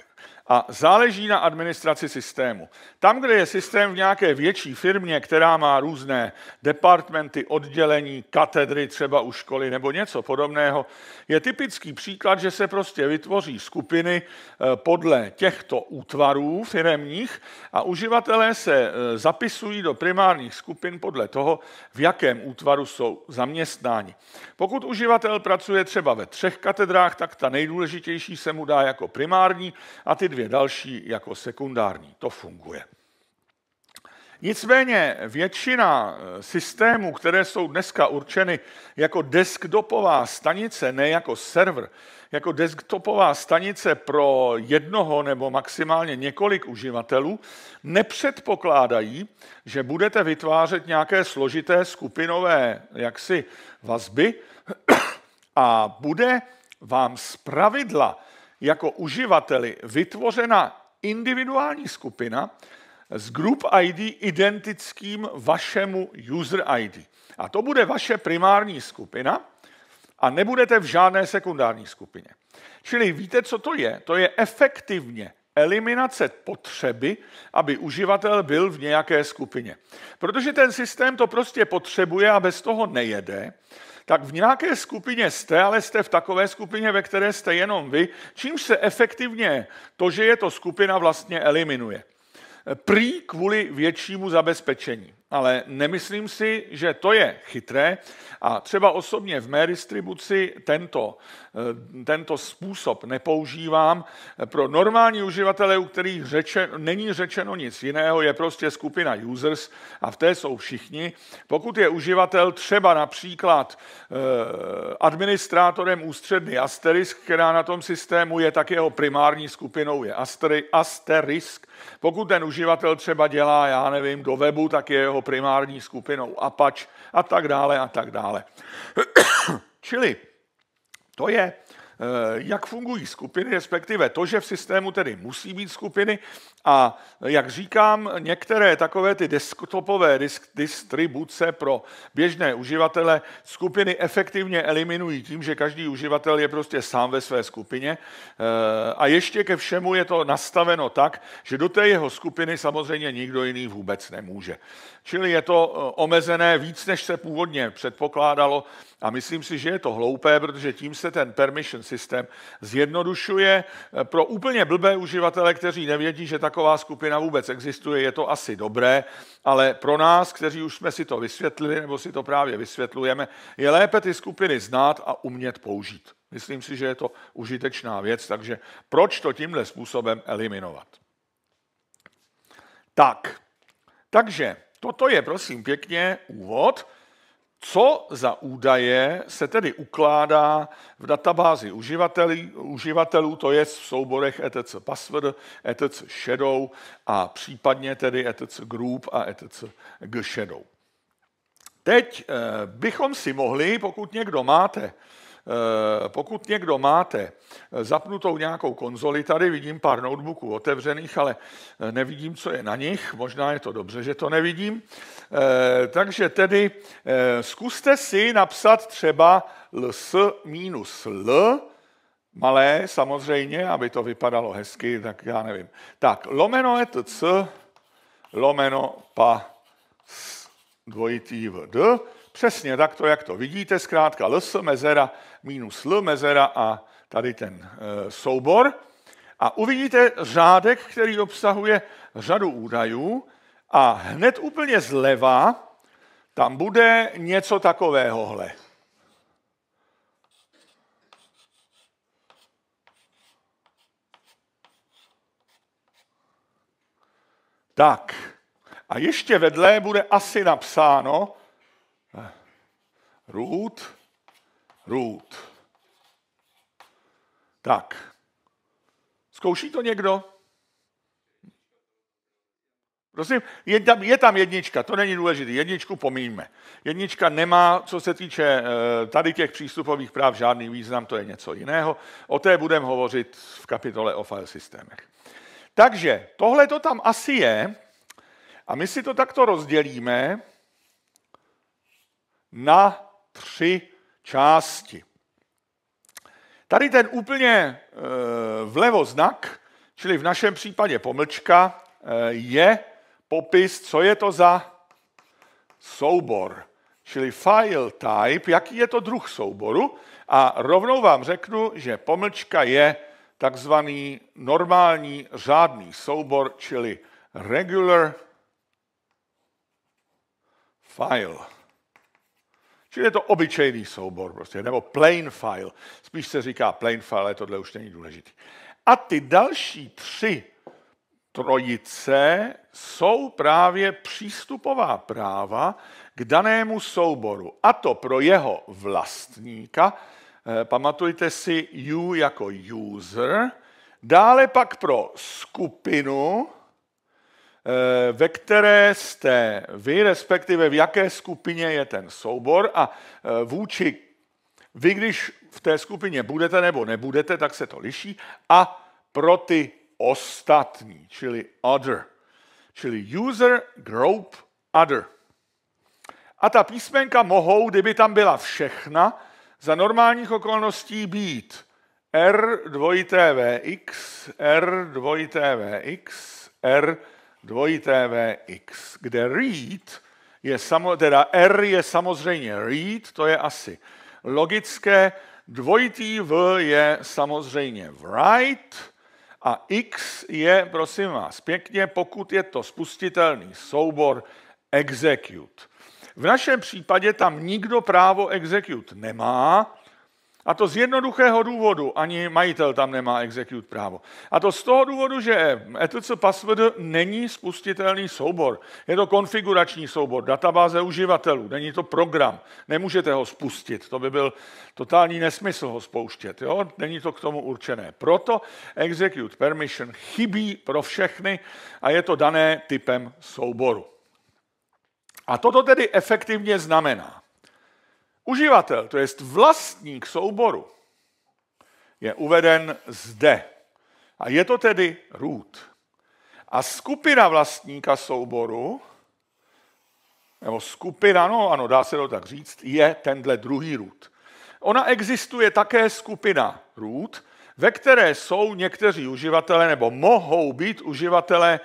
a záleží na administraci systému. Tam, kde je systém v nějaké větší firmě, která má různé departmenty, oddělení, katedry třeba u školy nebo něco podobného, je typický příklad, že se prostě vytvoří skupiny eh, podle těchto útvarů firemních a uživatelé se eh, zapisují do primárních skupin podle toho, v jakém útvaru jsou zaměstnáni. Pokud uživatel pracuje třeba ve třech katedrách, tak ta nejdůležitější se mu dá jako primární a ty dvě dvě další jako sekundární. To funguje. Nicméně většina eh, systémů, které jsou dneska určeny jako desktopová stanice, ne jako server, jako desktopová stanice pro jednoho nebo maximálně několik uživatelů, nepředpokládají, že budete vytvářet nějaké složité skupinové jaksi vazby a bude vám zpravidla pravidla jako uživateli vytvořena individuální skupina s group ID identickým vašemu user ID. A to bude vaše primární skupina a nebudete v žádné sekundární skupině. Čili víte, co to je? To je efektivně eliminace potřeby, aby uživatel byl v nějaké skupině. Protože ten systém to prostě potřebuje a bez toho nejede tak v nějaké skupině jste, ale jste v takové skupině, ve které jste jenom vy, čímž se efektivně to, že je to skupina, vlastně eliminuje. Prý kvůli většímu zabezpečení ale nemyslím si, že to je chytré a třeba osobně v mé distribuci tento, eh, tento způsob nepoužívám. Pro normální uživatele, u kterých řeče, není řečeno nic jiného, je prostě skupina users a v té jsou všichni. Pokud je uživatel třeba například eh, administrátorem ústředny Asterisk, která na tom systému je, tak jeho primární skupinou je Asterisk. Pokud ten uživatel třeba dělá, já nevím, do webu, tak je jeho jeho primární skupinou Apač a tak dále a tak dále. Čili to je eh, jak fungují skupiny, respektive to, že v systému tedy musí být skupiny a jak říkám, některé takové ty desktopové disk, distribuce pro běžné uživatele skupiny efektivně eliminují tím, že každý uživatel je prostě sám ve své skupině. Eh, a ještě ke všemu je to nastaveno tak, že do té jeho skupiny samozřejmě nikdo jiný vůbec nemůže. Čili je to eh, omezené víc, než se původně předpokládalo a myslím si, že je to hloupé, protože tím se ten permission systém zjednodušuje eh, pro úplně blbé uživatele, kteří nevědí, že tak taková skupina vůbec existuje, je to asi dobré, ale pro nás, kteří už jsme si to vysvětlili nebo si to právě vysvětlujeme, je lépe ty skupiny znát a umět použít. Myslím si, že je to užitečná věc, takže proč to tímhle způsobem eliminovat? Tak, takže toto je prosím pěkně úvod. Co za údaje se tedy ukládá v databázi uživatelů, uživatelů to je v souborech ETC password, ETC shadow a případně tedy ETC group a ETC g shadow. Teď eh, bychom si mohli, pokud někdo máte eh, pokud někdo máte eh, zapnutou nějakou konzoli, tady vidím pár notebooků otevřených, ale nevidím, co je na nich, možná je to dobře, že to nevidím, Eh, takže tedy eh, zkuste si napsat třeba ls minus l, malé samozřejmě, aby to vypadalo hezky, tak já nevím. Tak, lomeno c, lomeno pa s dvojitý v d, přesně takto, jak to vidíte, zkrátka ls mezera minus l mezera a tady ten e, soubor. A uvidíte řádek, který obsahuje řadu údajů, a hned úplně zleva tam bude něco takovéhohle. Tak. A ještě vedle bude asi napsáno root, eh, root. Tak. Zkouší to někdo? Prosím, je tam, je tam jednička, to není důležité, jedničku pomíjme. Jednička nemá, co se týče eh, tady těch přístupových práv, žádný význam, to je něco jiného. O té budeme hovořit v kapitole o file systémech. Takže tohle to tam asi je a my si to takto rozdělíme na tři části. Tady ten úplně eh, vlevo znak, čili v našem případě pomlčka, eh, je popis, co je to za soubor. Čili file type, jaký je to druh souboru. A rovnou vám řeknu, že pomlčka je takzvaný normální řádný soubor, čili regular file. Čili je to obyčejný soubor prostě, nebo plain file. Spíš se říká plain file, ale tohle už není důležitý. A ty další tři trojice jsou právě přístupová práva k danému souboru, a to pro jeho vlastníka, eh, pamatujte si U jako user, dále pak pro skupinu, eh, ve které jste vy, respektive v jaké skupině je ten soubor a eh, vůči, vy když v té skupině budete nebo nebudete, tak se to liší a pro ty ostatní, čili other, čili user group other. A ta písmenka mohou, kdyby tam byla všechna, za normálních okolností být R dvojité VX, R dvojité VX, R dvojité VX, kde read je samo, teda R je samozřejmě read, to je asi logické, dvojitý V je samozřejmě write, a X je, prosím vás, pěkně, pokud je to spustitelný soubor execute. V našem případě tam nikdo právo execute nemá, a to z jednoduchého důvodu, ani majitel tam nemá execute právo. A to z toho důvodu, že etc password není spustitelný soubor. Je to konfigurační soubor, databáze uživatelů, není to program. Nemůžete ho spustit, to by byl totální nesmysl ho spouštět. Jo? Není to k tomu určené. Proto execute permission chybí pro všechny a je to dané typem souboru. A toto tedy efektivně znamená, Uživatel, to jest vlastník souboru, je uveden zde. A je to tedy root. A skupina vlastníka souboru, nebo skupina, no ano, dá se to tak říct, je tenhle druhý root. Ona existuje také skupina root, ve které jsou někteří uživatelé, nebo mohou být uživatelé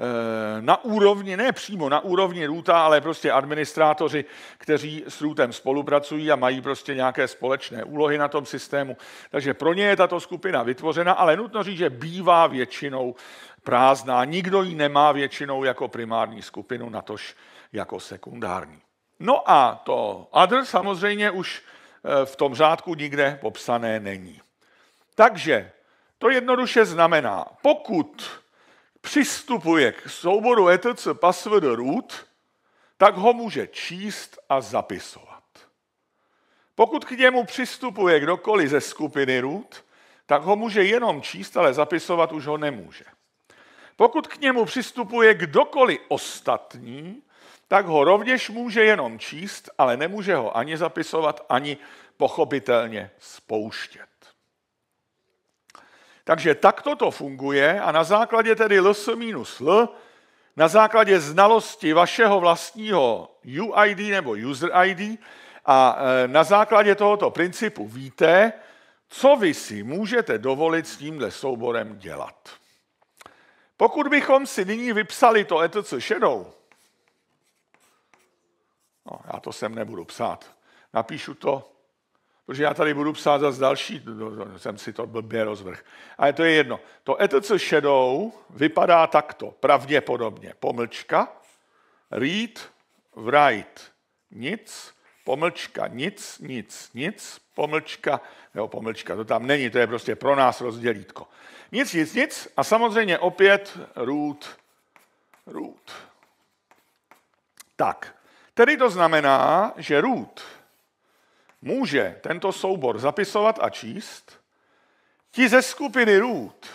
Eh, na úrovni, ne přímo na úrovni Růta, ale prostě administrátoři, kteří s Růtem spolupracují a mají prostě nějaké společné úlohy na tom systému. Takže pro ně je tato skupina vytvořena, ale nutno říct, že bývá většinou prázdná. Nikdo ji nemá většinou jako primární skupinu, natož jako sekundární. No a to other samozřejmě už eh, v tom řádku nikde popsané není. Takže to jednoduše znamená, pokud přistupuje k souboru ETC password root, tak ho může číst a zapisovat. Pokud k němu přistupuje kdokoliv ze skupiny root, tak ho může jenom číst, ale zapisovat už ho nemůže. Pokud k němu přistupuje kdokoliv ostatní, tak ho rovněž může jenom číst, ale nemůže ho ani zapisovat, ani pochopitelně spouštět. Takže takto to funguje a na základě tedy ls minus l, na základě znalosti vašeho vlastního UID nebo user ID a e, na základě tohoto principu víte, co vy si můžete dovolit s tímhle souborem dělat. Pokud bychom si nyní vypsali to ETC Shadow, no, já to sem nebudu psát, napíšu to protože já tady budu psát zase další, no, no, jsem si to blbě rozvrh. Ale to je jedno. To ETC Shadow vypadá takto, pravděpodobně. Pomlčka, read, write, nic, pomlčka, nic, nic, nic, pomlčka, jo, pomlčka, to tam není, to je prostě pro nás rozdělítko. Nic, nic, nic a samozřejmě opět root, root. Tak, tedy to znamená, že root může tento soubor zapisovat a číst, ti ze skupiny Růd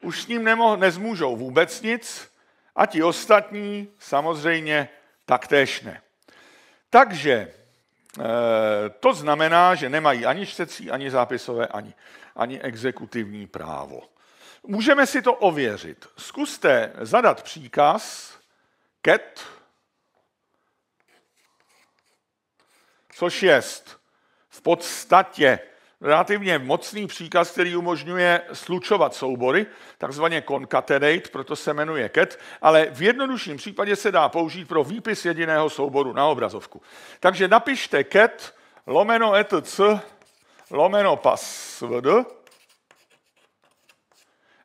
už s ním nemoh- nezmůžou vůbec nic a ti ostatní samozřejmě taktéž ne. Takže eh, to znamená, že nemají ani čtecí, ani zápisové, ani, ani exekutivní právo. Můžeme si to ověřit. Zkuste zadat příkaz ket což je v podstatě relativně mocný příkaz, který umožňuje slučovat soubory, takzvaně concatenate, proto se jmenuje ket, ale v jednodušším případě se dá použít pro výpis jediného souboru na obrazovku. Takže napište ket lomeno etc lomeno password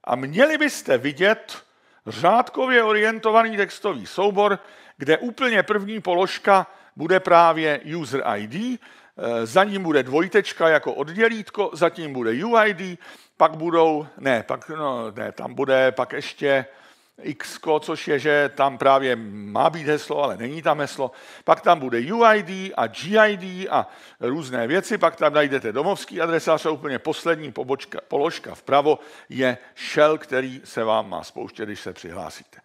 a měli byste vidět řádkově orientovaný textový soubor, kde úplně první položka bude právě user ID, eh, za ním bude dvojtečka jako oddělítko, za tím bude UID, pak budou, ne, pak, no, ne, tam bude pak ještě X, což je, že tam právě má být heslo, ale není tam heslo. Pak tam bude UID a GID a různé věci, pak tam najdete domovský adresář a úplně poslední pobočka, položka vpravo je shell, který se vám má spouštět, když se přihlásíte.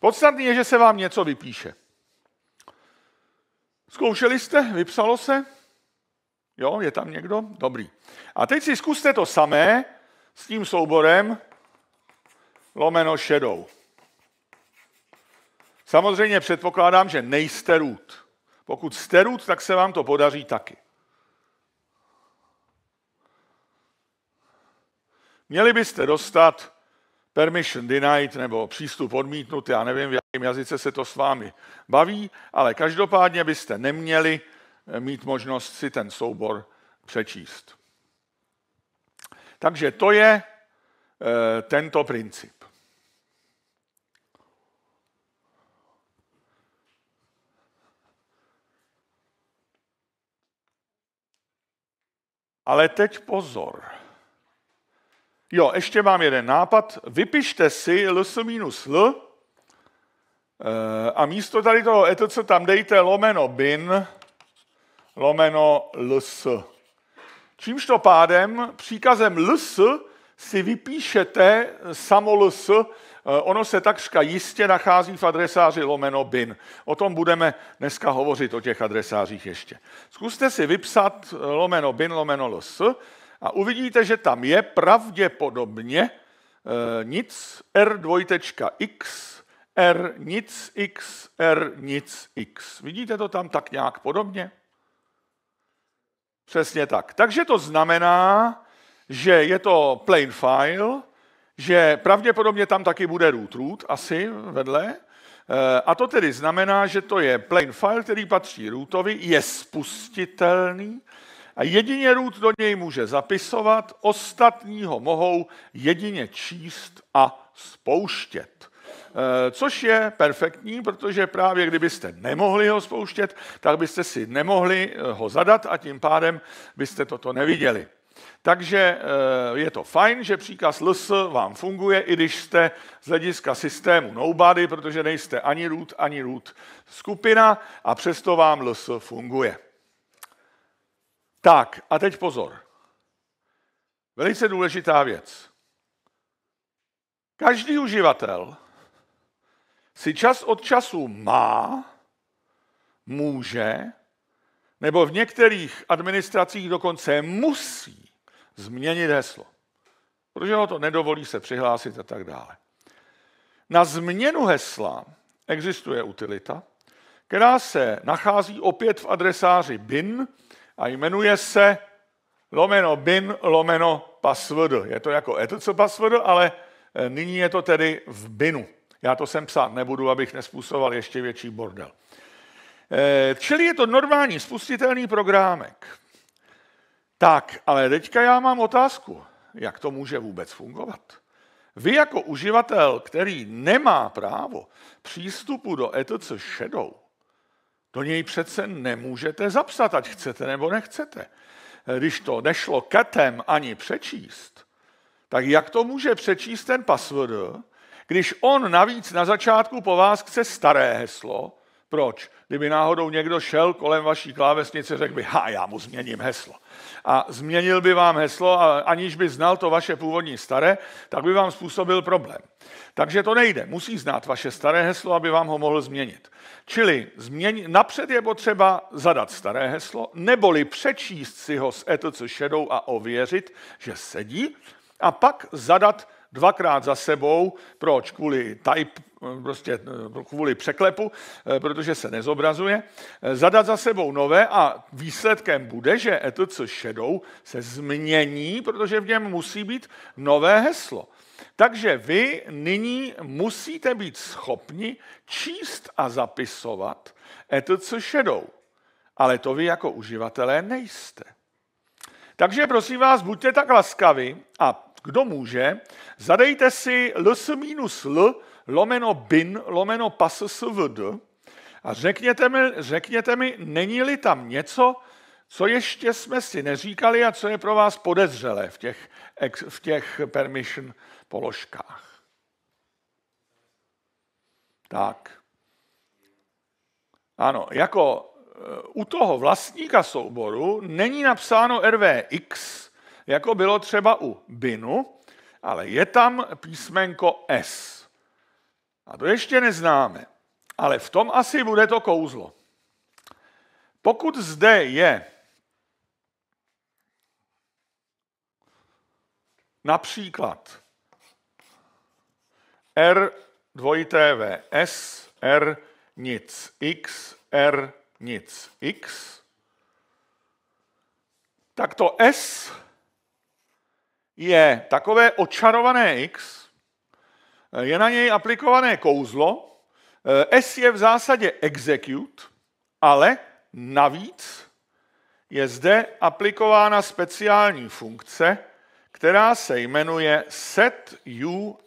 Podstatný je, že se vám něco vypíše. Zkoušeli jste? Vypsalo se? Jo, je tam někdo? Dobrý. A teď si zkuste to samé s tím souborem lomeno šedou. Samozřejmě předpokládám, že nejste růd. Pokud jste růd, tak se vám to podaří taky. Měli byste dostat permission denied nebo přístup odmítnut, já nevím, v jakém jazyce se to s vámi baví, ale každopádně byste neměli eh, mít možnost si ten soubor přečíst. Takže to je eh, tento princip. Ale teď pozor. Jo, ještě mám jeden nápad. Vypište si ls minus l eh, a místo tady toho etc tam dejte lomeno bin lomeno ls. Čímž to pádem příkazem ls si vypíšete samo ls, eh, ono se takřka jistě nachází v adresáři lomeno bin. O tom budeme dneska hovořit, o těch adresářích ještě. Zkuste si vypsat eh, lomeno bin lomeno ls a uvidíte, že tam je pravděpodobně eh, nic R dvojtečka X, R nic X, R nic X. Vidíte to tam tak nějak podobně? Přesně tak. Takže to znamená, že je to plain file, že pravděpodobně tam taky bude root root asi vedle. Eh, a to tedy znamená, že to je plain file, který patří rootovi, je spustitelný a jedině Růd do něj může zapisovat, ostatní ho mohou jedině číst a spouštět. Eh, což je perfektní, protože právě kdybyste nemohli ho spouštět, tak byste si nemohli eh, ho zadat a tím pádem byste toto neviděli. Takže eh, je to fajn, že příkaz LS vám funguje, i když jste z hlediska systému nobody, protože nejste ani root, ani root skupina a přesto vám LS funguje. Tak, a teď pozor. Velice důležitá věc. Každý uživatel si čas od času má, může, nebo v některých administracích dokonce musí změnit heslo, protože ho to nedovolí se přihlásit a tak dále. Na změnu hesla existuje utilita, která se nachází opět v adresáři bin a jmenuje se lomeno bin lomeno password. Je to jako etc password, ale eh, nyní je to tedy v binu. Já to sem psát nebudu, abych nespůsoboval ještě větší bordel. Eh, čili je to normální spustitelný programek. Tak, ale teďka já mám otázku, jak to může vůbec fungovat. Vy jako uživatel, který nemá právo přístupu do ETC Shadow, do něj přece nemůžete zapsat, ať chcete nebo nechcete. Když to nešlo ketem ani přečíst, tak jak to může přečíst ten password, když on navíc na začátku po vás chce staré heslo, proč? Kdyby náhodou někdo šel kolem vaší klávesnice, řekl by, ha, já mu změním heslo. A změnil by vám heslo, a aniž by znal to vaše původní staré, tak by vám způsobil problém. Takže to nejde. Musí znát vaše staré heslo, aby vám ho mohl změnit. Čili změn... napřed je potřeba zadat staré heslo, neboli přečíst si ho s ETC šedou a ověřit, že sedí, a pak zadat dvakrát za sebou. Proč? Kvůli type, prostě kvůli překlepu, eh, protože se nezobrazuje. Eh, zadat za sebou nové a výsledkem bude, že ETC Shadow se změní, protože v něm musí být nové heslo. Takže vy nyní musíte být schopni číst a zapisovat ETC Shadow. Ale to vy jako uživatelé nejste. Takže prosím vás, buďte tak laskaví a kdo může, zadejte si ls-l lomeno bin lomeno passvd a řekněte mi, řekněte mi, není-li tam něco, co ještě jsme si neříkali a co je pro vás podezřelé v těch, v těch permission položkách. Tak. Ano, jako eh, u toho vlastníka souboru není napsáno RVX, jako bylo třeba u binu, ale je tam písmenko S. A to ještě neznáme, ale v tom asi bude to kouzlo. Pokud zde je například R dvojité V S, R nic X, R nic X, tak to S je takové očarované X, eh, je na něj aplikované kouzlo, eh, S je v zásadě execute, ale navíc je zde aplikována speciální funkce, která se jmenuje setuid.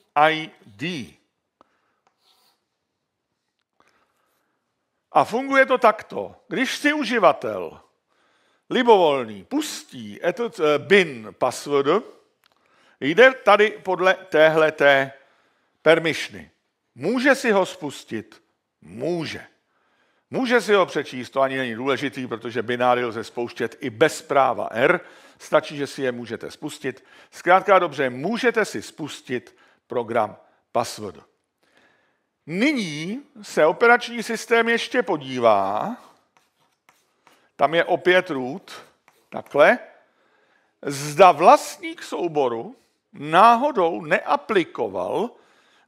A funguje to takto. Když si uživatel libovolný pustí eh, bin password, Jde tady podle té permišny. Může si ho spustit? Může. Může si ho přečíst, to ani není důležitý, protože bináry lze spouštět i bez práva R, stačí, že si je můžete spustit. Zkrátka dobře, můžete si spustit program Password. Nyní se operační systém ještě podívá, tam je opět root, takhle, zda vlastník souboru náhodou neaplikoval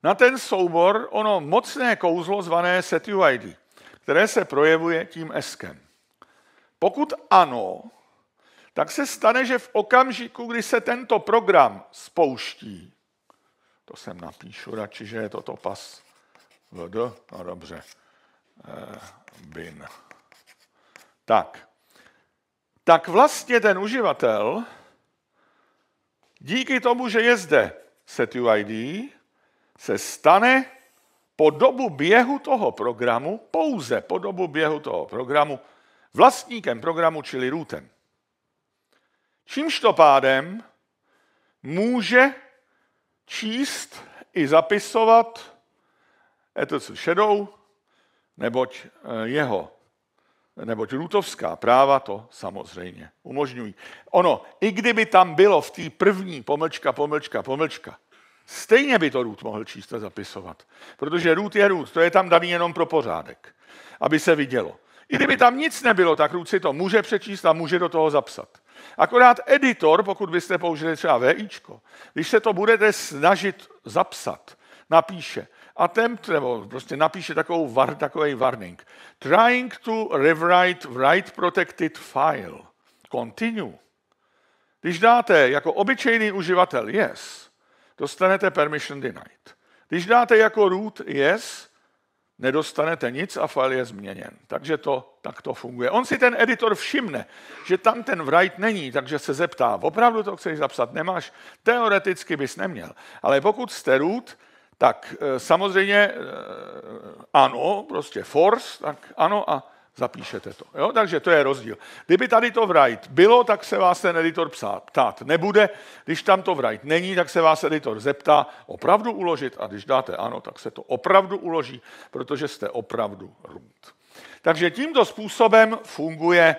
na ten soubor ono mocné kouzlo zvané setuid, které se projevuje tím eskem. Pokud ano, tak se stane, že v okamžiku, kdy se tento program spouští, to sem napíšu radši, že je toto pas vd, no dobře, eh, bin. Tak. Tak vlastně ten uživatel díky tomu, že je zde SetuID, se stane po dobu běhu toho programu, pouze po dobu běhu toho programu, vlastníkem programu, čili rootem. Čímž to pádem může číst i zapisovat etc šedou, neboť eh, jeho nebo lutovská práva to samozřejmě umožňují. Ono, i kdyby tam bylo v té první pomlčka, pomlčka, pomlčka, stejně by to Růd mohl číst a zapisovat. Protože Růd je Růd, to je tam daný jenom pro pořádek, aby se vidělo. I kdyby tam nic nebylo, tak Růd si to může přečíst a může do toho zapsat. Akorát editor, pokud byste použili třeba VIčko, když se to budete snažit zapsat, napíše – attempt, nebo prostě napíše takovou var, takový warning. Trying to rewrite write protected file. Continue. Když dáte jako obyčejný uživatel yes, dostanete permission denied. Když dáte jako root yes, nedostanete nic a file je změněn. Takže to takto funguje. On si ten editor všimne, že tam ten write není, takže se zeptá, opravdu to chceš zapsat, nemáš? Teoreticky bys neměl. Ale pokud jste root, tak eh, samozřejmě eh, ano, prostě force, tak ano a zapíšete to. Jo? Takže to je rozdíl. Kdyby tady to write bylo, tak se vás ten editor ptát nebude. Když tam to write není, tak se vás editor zeptá opravdu uložit a když dáte ano, tak se to opravdu uloží, protože jste opravdu root. Takže tímto způsobem funguje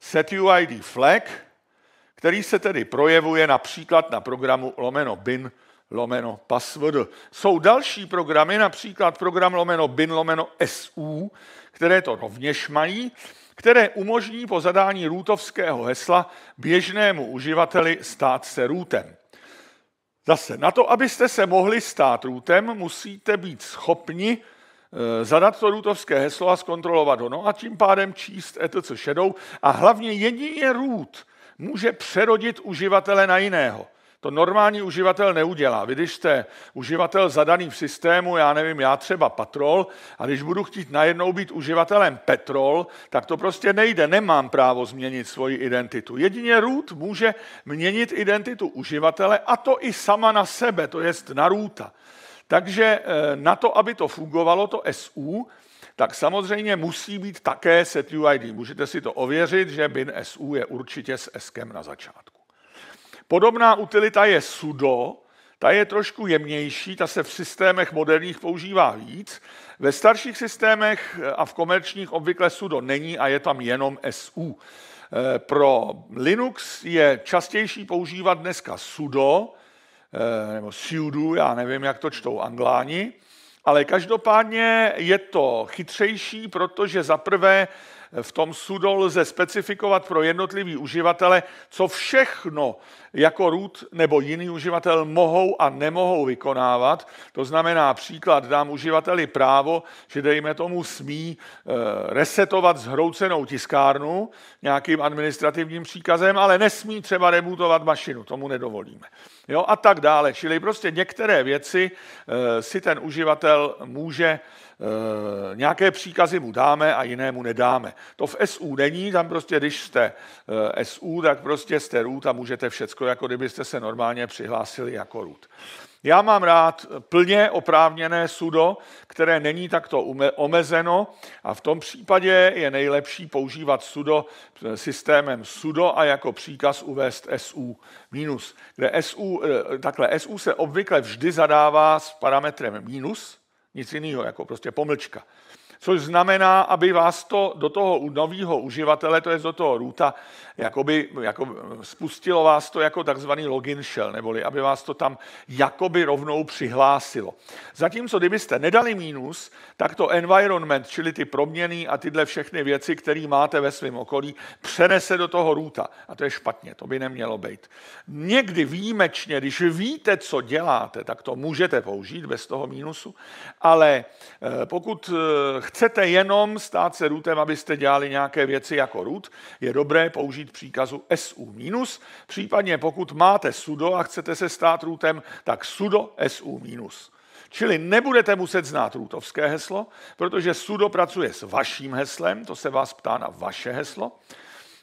setuid flag, který se tedy projevuje například na programu lomeno bin lomeno password. Jsou další programy, například program lomeno bin lomeno SU, které to rovněž mají, které umožní po zadání rootovského hesla běžnému uživateli stát se rootem. Zase, na to, abyste se mohli stát rootem, musíte být schopni eh, zadat to rootovské heslo a zkontrolovat ho. No a tím pádem číst etc. shadow a hlavně jedině root může přerodit uživatele na jiného. To normální uživatel neudělá. Vy, když jste uživatel zadaný v systému, já nevím, já třeba Patrol, a když budu chtít najednou být uživatelem Petrol, tak to prostě nejde, nemám právo změnit svoji identitu. Jedině root může měnit identitu uživatele a to i sama na sebe, to jest na roota. Takže eh, na to, aby to fungovalo, to SU, tak samozřejmě musí být také set UID. Můžete si to ověřit, že bin SU je určitě s SKem na začátku. Podobná utilita je sudo, ta je trošku jemnější, ta se v systémech moderních používá víc. Ve starších systémech eh, a v komerčních obvykle sudo není a je tam jenom SU. Eh, pro Linux je častější používat dneska sudo, eh, nebo sudo, já nevím, jak to čtou angláni, ale každopádně je to chytřejší, protože zaprvé v tom sudo lze specifikovat pro jednotlivý uživatele, co všechno jako root nebo jiný uživatel mohou a nemohou vykonávat. To znamená, příklad dám uživateli právo, že dejme tomu smí eh, resetovat zhroucenou tiskárnu nějakým administrativním příkazem, ale nesmí třeba rebootovat mašinu, tomu nedovolíme. Jo, a tak dále. Čili prostě některé věci eh, si ten uživatel může Eh, nějaké příkazy mu dáme a jinému nedáme. To v SU není, tam prostě, když jste eh, SU, tak prostě jste root a můžete všecko, jako kdybyste se normálně přihlásili jako root. Já mám rád plně oprávněné sudo, které není takto omezeno a v tom případě je nejlepší používat sudo eh, systémem sudo a jako příkaz uvést SU minus, kde SU, takhle SU se obvykle vždy zadává s parametrem minus, nic jiného, jako prostě pomlčka což znamená, aby vás to do toho nového uživatele, to je do toho růta, jakoby, jako spustilo vás to jako takzvaný login shell, neboli aby vás to tam jakoby rovnou přihlásilo. Zatímco kdybyste nedali mínus, tak to environment, čili ty proměny a tyhle všechny věci, které máte ve svém okolí, přenese do toho růta. A to je špatně, to by nemělo být. Někdy výjimečně, když víte, co děláte, tak to můžete použít bez toho mínusu, ale eh, pokud chcete eh, chcete jenom stát se rootem, abyste dělali nějaké věci jako root, je dobré použít příkazu su minus, případně pokud máte sudo a chcete se stát rootem, tak sudo su minus. Čili nebudete muset znát rootovské heslo, protože sudo pracuje s vaším heslem, to se vás ptá na vaše heslo,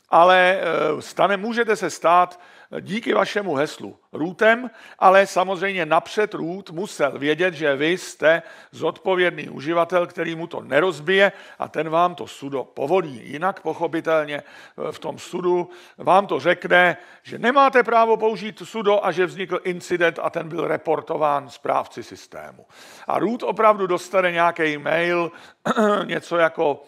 ale eh, stane, můžete se stát díky vašemu heslu růtem, ale samozřejmě napřed růt musel vědět, že vy jste zodpovědný uživatel, který mu to nerozbije a ten vám to sudo povolí. Jinak pochopitelně eh, v tom sudu vám to řekne, že nemáte právo použít sudo a že vznikl incident a ten byl reportován správci systému. A root opravdu dostane nějaký mail, něco jako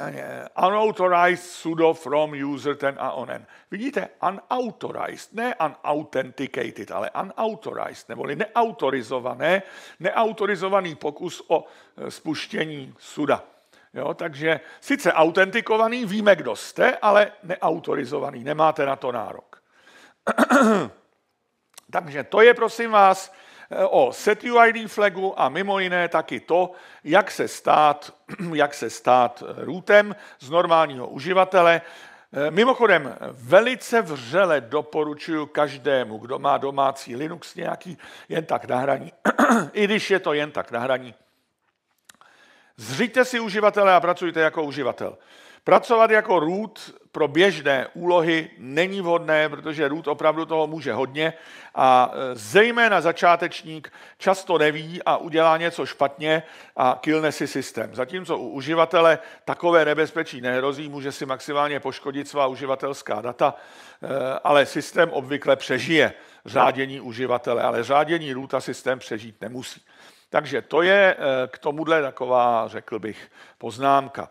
Eh, unauthorized sudo from user ten a onen. Vidíte, unauthorized, ne unauthenticated, ale unauthorized, neboli neautorizované, neautorizovaný pokus o eh, spuštění suda. Jo, takže sice autentikovaný, víme, kdo jste, ale neautorizovaný, nemáte na to nárok. takže to je, prosím vás, Eh, o UID flagu a mimo jiné taky to, jak se stát, jak se stát eh, rootem z normálního uživatele. Eh, mimochodem, velice vřele doporučuju každému, kdo má domácí Linux nějaký jen tak nahraní, i když je to jen tak nahraní, zřiďte si uživatele a pracujte jako uživatel. Pracovat jako root pro běžné úlohy není vhodné, protože root opravdu toho může hodně a e, zejména začátečník často neví a udělá něco špatně a kilne si systém. Zatímco u uživatele takové nebezpečí nehrozí, může si maximálně poškodit svá uživatelská data, e, ale systém obvykle přežije řádění uživatele, ale řádění a systém přežít nemusí. Takže to je e, k tomuhle taková, řekl bych, poznámka.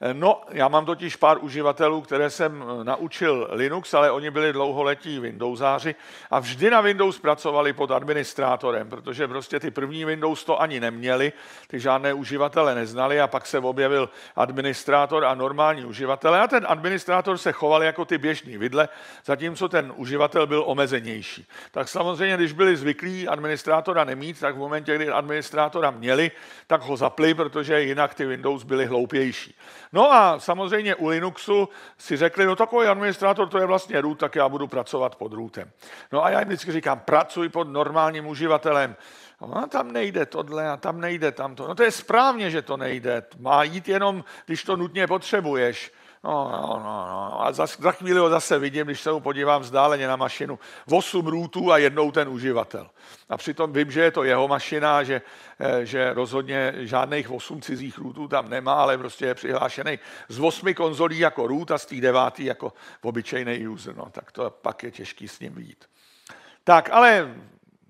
Eh, no, já mám totiž pár uživatelů, které jsem eh, naučil Linux, ale oni byli dlouholetí Windowsáři a vždy na Windows pracovali pod administrátorem, protože prostě ty první Windows to ani neměli, ty žádné uživatele neznali a pak se objevil administrátor a normální uživatele a ten administrátor se choval jako ty běžní vidle, zatímco ten uživatel byl omezenější. Tak samozřejmě, když byli zvyklí administrátora nemít, tak v momentě, kdy administrátora měli, tak ho zapli, protože jinak ty Windows byly hloupější. No a samozřejmě u Linuxu si řekli, no takový administrátor, to je vlastně root, tak já budu pracovat pod rootem. No a já jim vždycky říkám, pracuj pod normálním uživatelem. A tam nejde tohle a tam nejde tamto. No to je správně, že to nejde. Má jít jenom, když to nutně potřebuješ. No, no, no, no. A za, za chvíli ho zase vidím, když se mu podívám vzdáleně na mašinu. osm růtů a jednou ten uživatel. A přitom vím, že je to jeho mašina, že, eh, že rozhodně žádných osm cizích růtů tam nemá, ale prostě je přihlášený z osmi konzolí jako root a z těch devátý jako obyčejný user. No, tak to pak je těžký s ním vidět. Tak, ale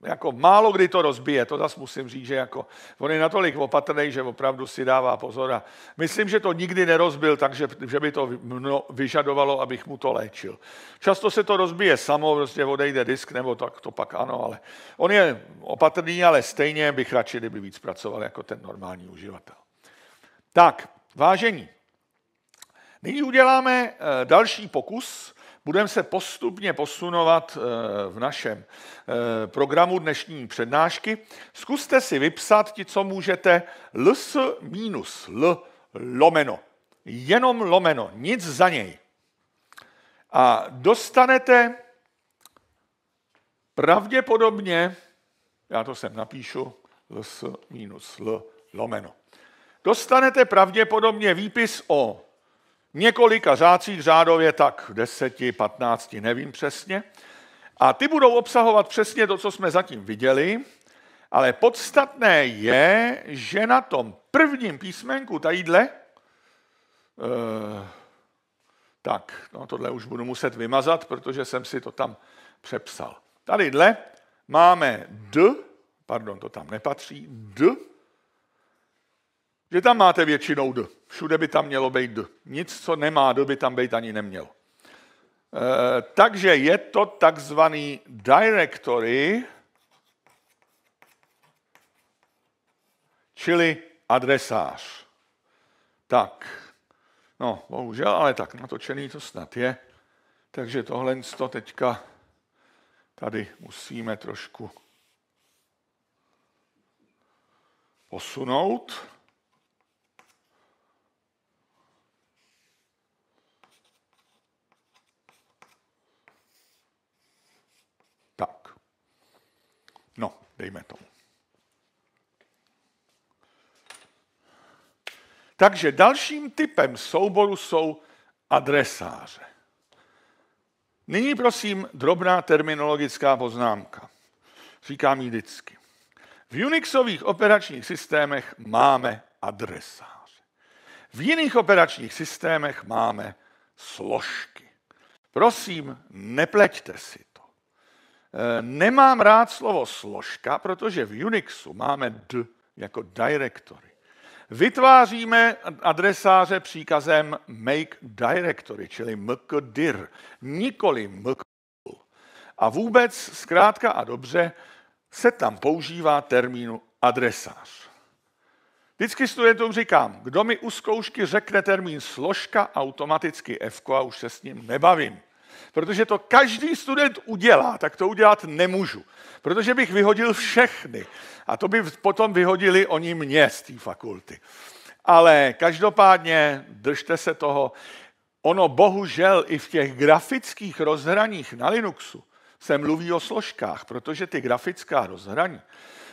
jako málo kdy to rozbije, to zase musím říct, že jako on je natolik opatrný, že opravdu si dává pozor. myslím, že to nikdy nerozbil, takže že by to mno, vyžadovalo, abych mu to léčil. Často se to rozbije samo, prostě odejde disk, nebo tak to pak ano, ale on je opatrný, ale stejně bych radši, kdyby víc pracoval jako ten normální uživatel. Tak, vážení, nyní uděláme eh, další pokus, Budeme se postupně posunovat eh, v našem eh, programu dnešní přednášky. Zkuste si vypsat ti, co můžete, ls minus l lomeno. Jenom lomeno, nic za něj. A dostanete pravděpodobně, já to sem napíšu, ls minus l lomeno. Dostanete pravděpodobně výpis o několika řádcích řádově tak 10, 15, nevím přesně. A ty budou obsahovat přesně to, co jsme zatím viděli, ale podstatné je, že na tom prvním písmenku tadyhle, eh, tak, no tohle už budu muset vymazat, protože jsem si to tam přepsal. Tadyhle máme D, pardon, to tam nepatří, D, že tam máte většinou D. Všude by tam mělo být D. Nic, co nemá D, by tam být ani nemělo. E, takže je to takzvaný directory, čili adresář. Tak, no bohužel, ale tak natočený to snad je. Takže tohle to teďka tady musíme trošku posunout. No, dejme tomu. Takže dalším typem souboru jsou adresáře. Nyní prosím drobná terminologická poznámka. Říkám ji vždycky. V Unixových operačních systémech máme adresáře. V jiných operačních systémech máme složky. Prosím, nepleťte si Eh, nemám rád slovo složka, protože v Unixu máme d jako directory. Vytváříme adresáře příkazem make directory, čili mkdir, nikoli mkdir. A vůbec zkrátka a dobře se tam používá termínu adresář. Vždycky studentům říkám, kdo mi u zkoušky řekne termín složka, automaticky F a už se s ním nebavím. Protože to každý student udělá, tak to udělat nemůžu. Protože bych vyhodil všechny. A to by potom vyhodili oni mě z té fakulty. Ale každopádně držte se toho. Ono bohužel i v těch grafických rozhraních na Linuxu se mluví o složkách, protože ty grafická rozhraní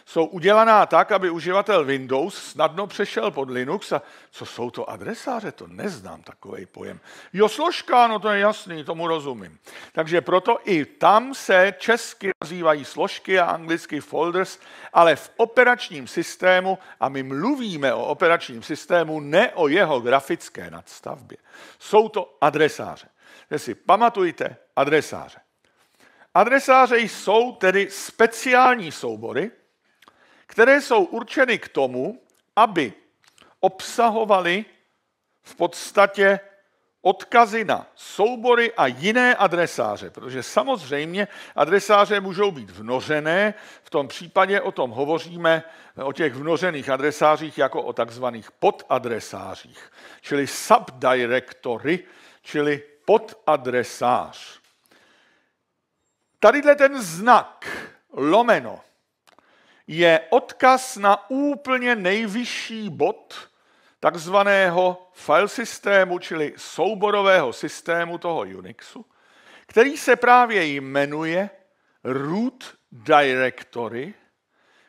jsou udělaná tak, aby uživatel Windows snadno přešel pod Linux. A co jsou to adresáře? To neznám takový pojem. Jo, složka, no to je jasný, tomu rozumím. Takže proto i tam se česky nazývají složky a anglicky folders, ale v operačním systému, a my mluvíme o operačním systému, ne o jeho grafické nadstavbě. Jsou to adresáře. Že si pamatujte adresáře. Adresáře jsou tedy speciální soubory, které jsou určeny k tomu, aby obsahovaly v podstatě odkazy na soubory a jiné adresáře, protože samozřejmě adresáře můžou být vnořené, v tom případě o tom hovoříme, o těch vnořených adresářích jako o takzvaných podadresářích, čili subdirektory, čili podadresář. Tadyhle ten znak lomeno je odkaz na úplně nejvyšší bod takzvaného file systému, čili souborového systému toho Unixu, který se právě jmenuje root directory,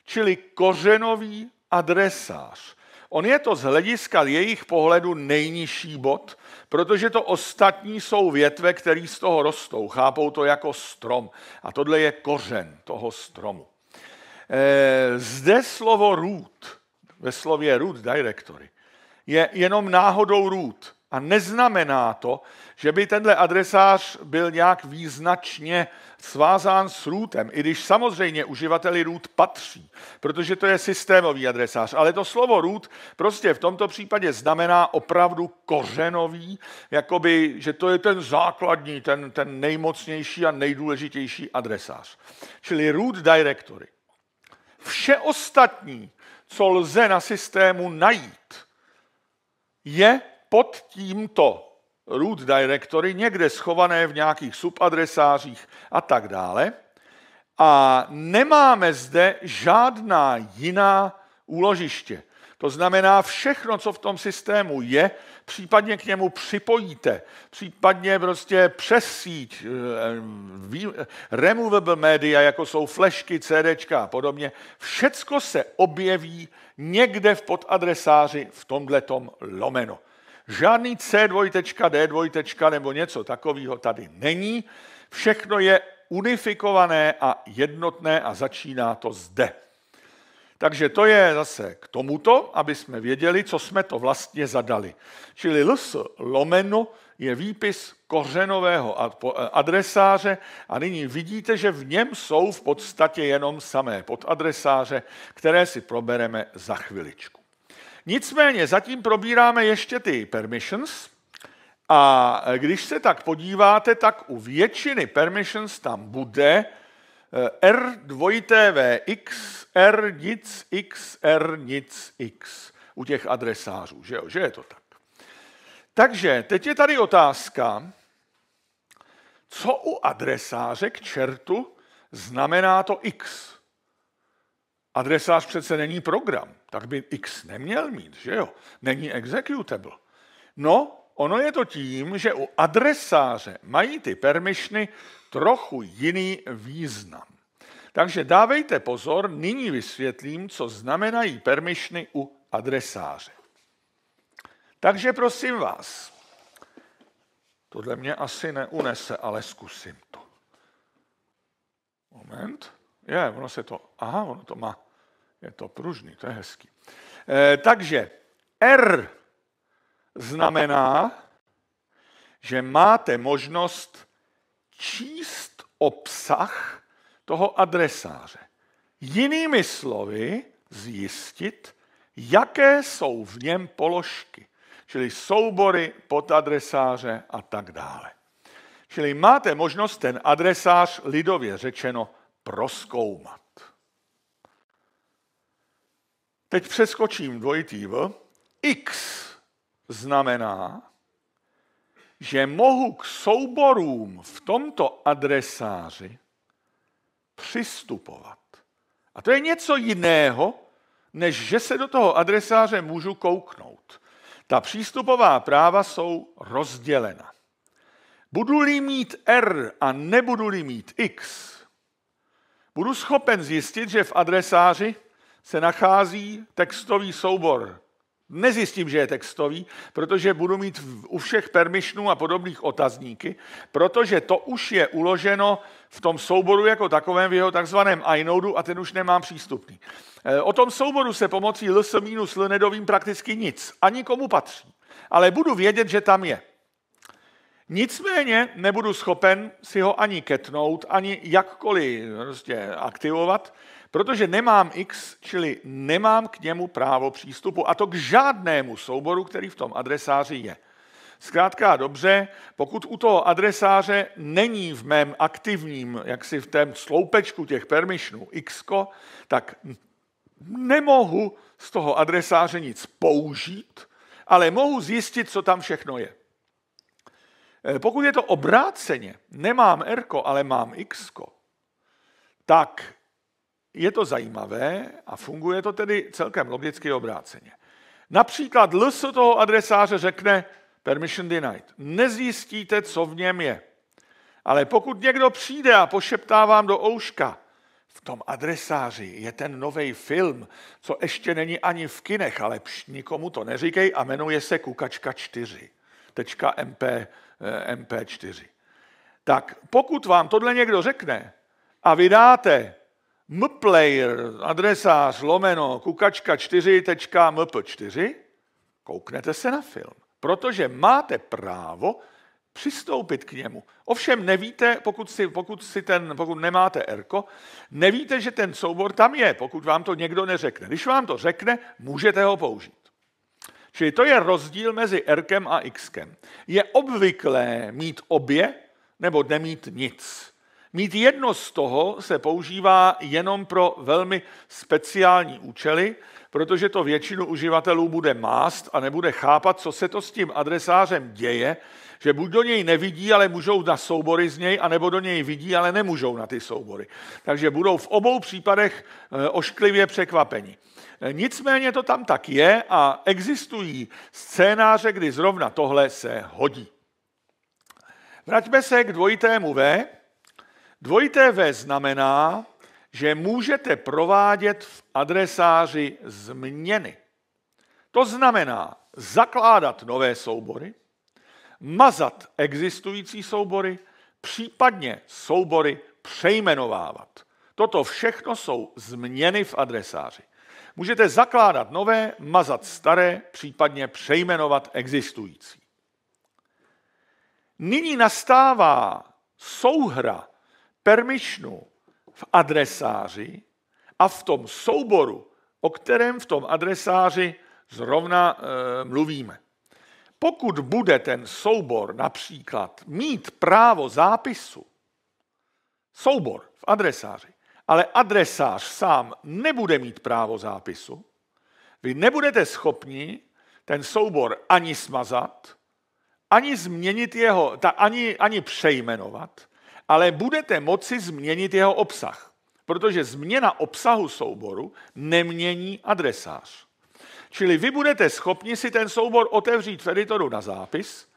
čili kořenový adresář. On je to z hlediska jejich pohledu nejnižší bod, protože to ostatní jsou větve, které z toho rostou. Chápou to jako strom. A tohle je kořen toho stromu. Eh, zde slovo root, ve slově root directory, je jenom náhodou root a neznamená to, že by tenhle adresář byl nějak význačně svázán s rootem, i když samozřejmě uživateli root patří, protože to je systémový adresář. Ale to slovo root prostě v tomto případě znamená opravdu kořenový, jakoby, že to je ten základní, ten, ten nejmocnější a nejdůležitější adresář. Čili root directory vše ostatní, co lze na systému najít, je pod tímto root directory někde schované v nějakých subadresářích a tak dále. A nemáme zde žádná jiná úložiště. To znamená, všechno, co v tom systému je, případně k němu připojíte, případně prostě přes síť, eh, removable média, jako jsou flešky, CDčka a podobně, všecko se objeví někde v podadresáři v tomhletom lomeno. Žádný C2, D2 nebo něco takového tady není. Všechno je unifikované a jednotné a začíná to zde. Takže to je zase k tomuto, aby jsme věděli, co jsme to vlastně zadali. Čili ls lomeno je výpis kořenového adresáře a nyní vidíte, že v něm jsou v podstatě jenom samé podadresáře, které si probereme za chviličku. Nicméně zatím probíráme ještě ty permissions a když se tak podíváte, tak u většiny permissions tam bude Eh, R dvojité V X, R nic X, R nic X u těch adresářů, že, jo? že je to tak. Takže teď je tady otázka, co u adresáře k čertu znamená to X? Adresář přece není program, tak by X neměl mít, že jo? Není executable. No, ono je to tím, že u adresáře mají ty permissiony trochu jiný význam. Takže dávejte pozor, nyní vysvětlím, co znamenají permišny u adresáře. Takže prosím vás, tohle mě asi neunese, ale zkusím to. Moment. Je, ono se to, aha, ono to má, je to pružný, to je hezký. E, takže R znamená, že máte možnost číst obsah toho adresáře. Jinými slovy, zjistit, jaké jsou v něm položky, čili soubory pod adresáře a tak dále. Čili máte možnost ten adresář lidově řečeno proskoumat. Teď přeskočím dvojitý V. X znamená že mohu k souborům v tomto adresáři přistupovat. A to je něco jiného, než že se do toho adresáře můžu kouknout. Ta přístupová práva jsou rozdělena. Budu-li mít R a nebudu-li mít X, budu schopen zjistit, že v adresáři se nachází textový soubor Nezjistím, že je textový, protože budu mít u všech permišnů a podobných otazníky, protože to už je uloženo v tom souboru jako takovém v jeho takzvaném iNodu a ten už nemám přístupný. E, o tom souboru se pomocí ls minus l nedovím prakticky nic, ani komu patří, ale budu vědět, že tam je. Nicméně nebudu schopen si ho ani ketnout, ani jakkoliv prostě aktivovat, Protože nemám X, čili nemám k němu právo přístupu, a to k žádnému souboru, který v tom adresáři je. Zkrátka dobře, pokud u toho adresáře není v mém aktivním, jak si v tém sloupečku těch permissionů x, tak nemohu z toho adresáře nic použít, ale mohu zjistit, co tam všechno je. E, pokud je to obráceně, nemám R, ale mám X, tak je to zajímavé a funguje to tedy celkem logicky obráceně. Například LS toho adresáře řekne permission denied. Nezjistíte, co v něm je. Ale pokud někdo přijde a pošeptá vám do ouška, v tom adresáři je ten nový film, co ještě není ani v kinech, ale pš, nikomu to neříkej a jmenuje se Kukačka 4. Tečka MP, eh, MP4. Tak pokud vám tohle někdo řekne a vydáte mplayer, adresář, lomeno, kukačka 4.mp4, kouknete se na film, protože máte právo přistoupit k němu. Ovšem nevíte, pokud, si, pokud, si ten, pokud nemáte erko, nevíte, že ten soubor tam je, pokud vám to někdo neřekne. Když vám to řekne, můžete ho použít. Čili to je rozdíl mezi erkem a xkem. Je obvyklé mít obě nebo nemít nic. Mít jedno z toho se používá jenom pro velmi speciální účely, protože to většinu uživatelů bude mást a nebude chápat, co se to s tím adresářem děje, že buď do něj nevidí, ale můžou na soubory z něj, anebo do něj vidí, ale nemůžou na ty soubory. Takže budou v obou případech eh, ošklivě překvapeni. Eh, nicméně to tam tak je a existují scénáře, kdy zrovna tohle se hodí. Vraťme se k dvojitému V, Dvojité V znamená, že můžete provádět v adresáři změny. To znamená zakládat nové soubory, mazat existující soubory, případně soubory přejmenovávat. Toto všechno jsou změny v adresáři. Můžete zakládat nové, mazat staré, případně přejmenovat existující. Nyní nastává souhra permissionu v adresáři a v tom souboru, o kterém v tom adresáři zrovna e, mluvíme. Pokud bude ten soubor například mít právo zápisu, soubor v adresáři, ale adresář sám nebude mít právo zápisu, vy nebudete schopni ten soubor ani smazat, ani změnit jeho, ta, ani, ani přejmenovat, ale budete moci změnit jeho obsah, protože změna obsahu souboru nemění adresář. Čili vy budete schopni si ten soubor otevřít v editoru na zápis,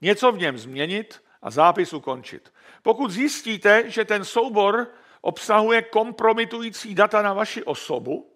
něco v něm změnit a zápis ukončit. Pokud zjistíte, že ten soubor obsahuje kompromitující data na vaši osobu,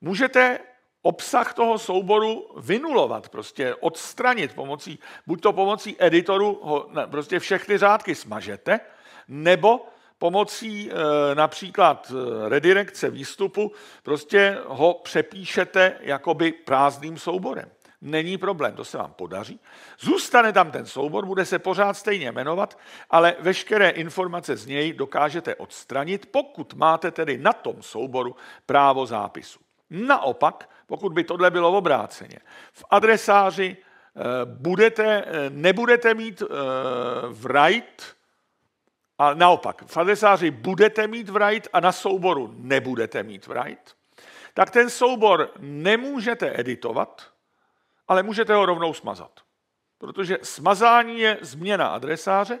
můžete obsah toho souboru vynulovat, prostě odstranit pomocí, buď to pomocí editoru, ho, ne, prostě všechny řádky smažete, nebo pomocí eh, například eh, redirekce výstupu prostě ho přepíšete jakoby prázdným souborem. Není problém, to se vám podaří. Zůstane tam ten soubor, bude se pořád stejně jmenovat, ale veškeré informace z něj dokážete odstranit, pokud máte tedy na tom souboru právo zápisu. Naopak, pokud by tohle bylo obráceně, v adresáři eh, budete, nebudete mít v write a naopak, farizáři budete mít vrajt a na souboru nebudete mít vrajt, tak ten soubor nemůžete editovat, ale můžete ho rovnou smazat. Protože smazání je změna adresáře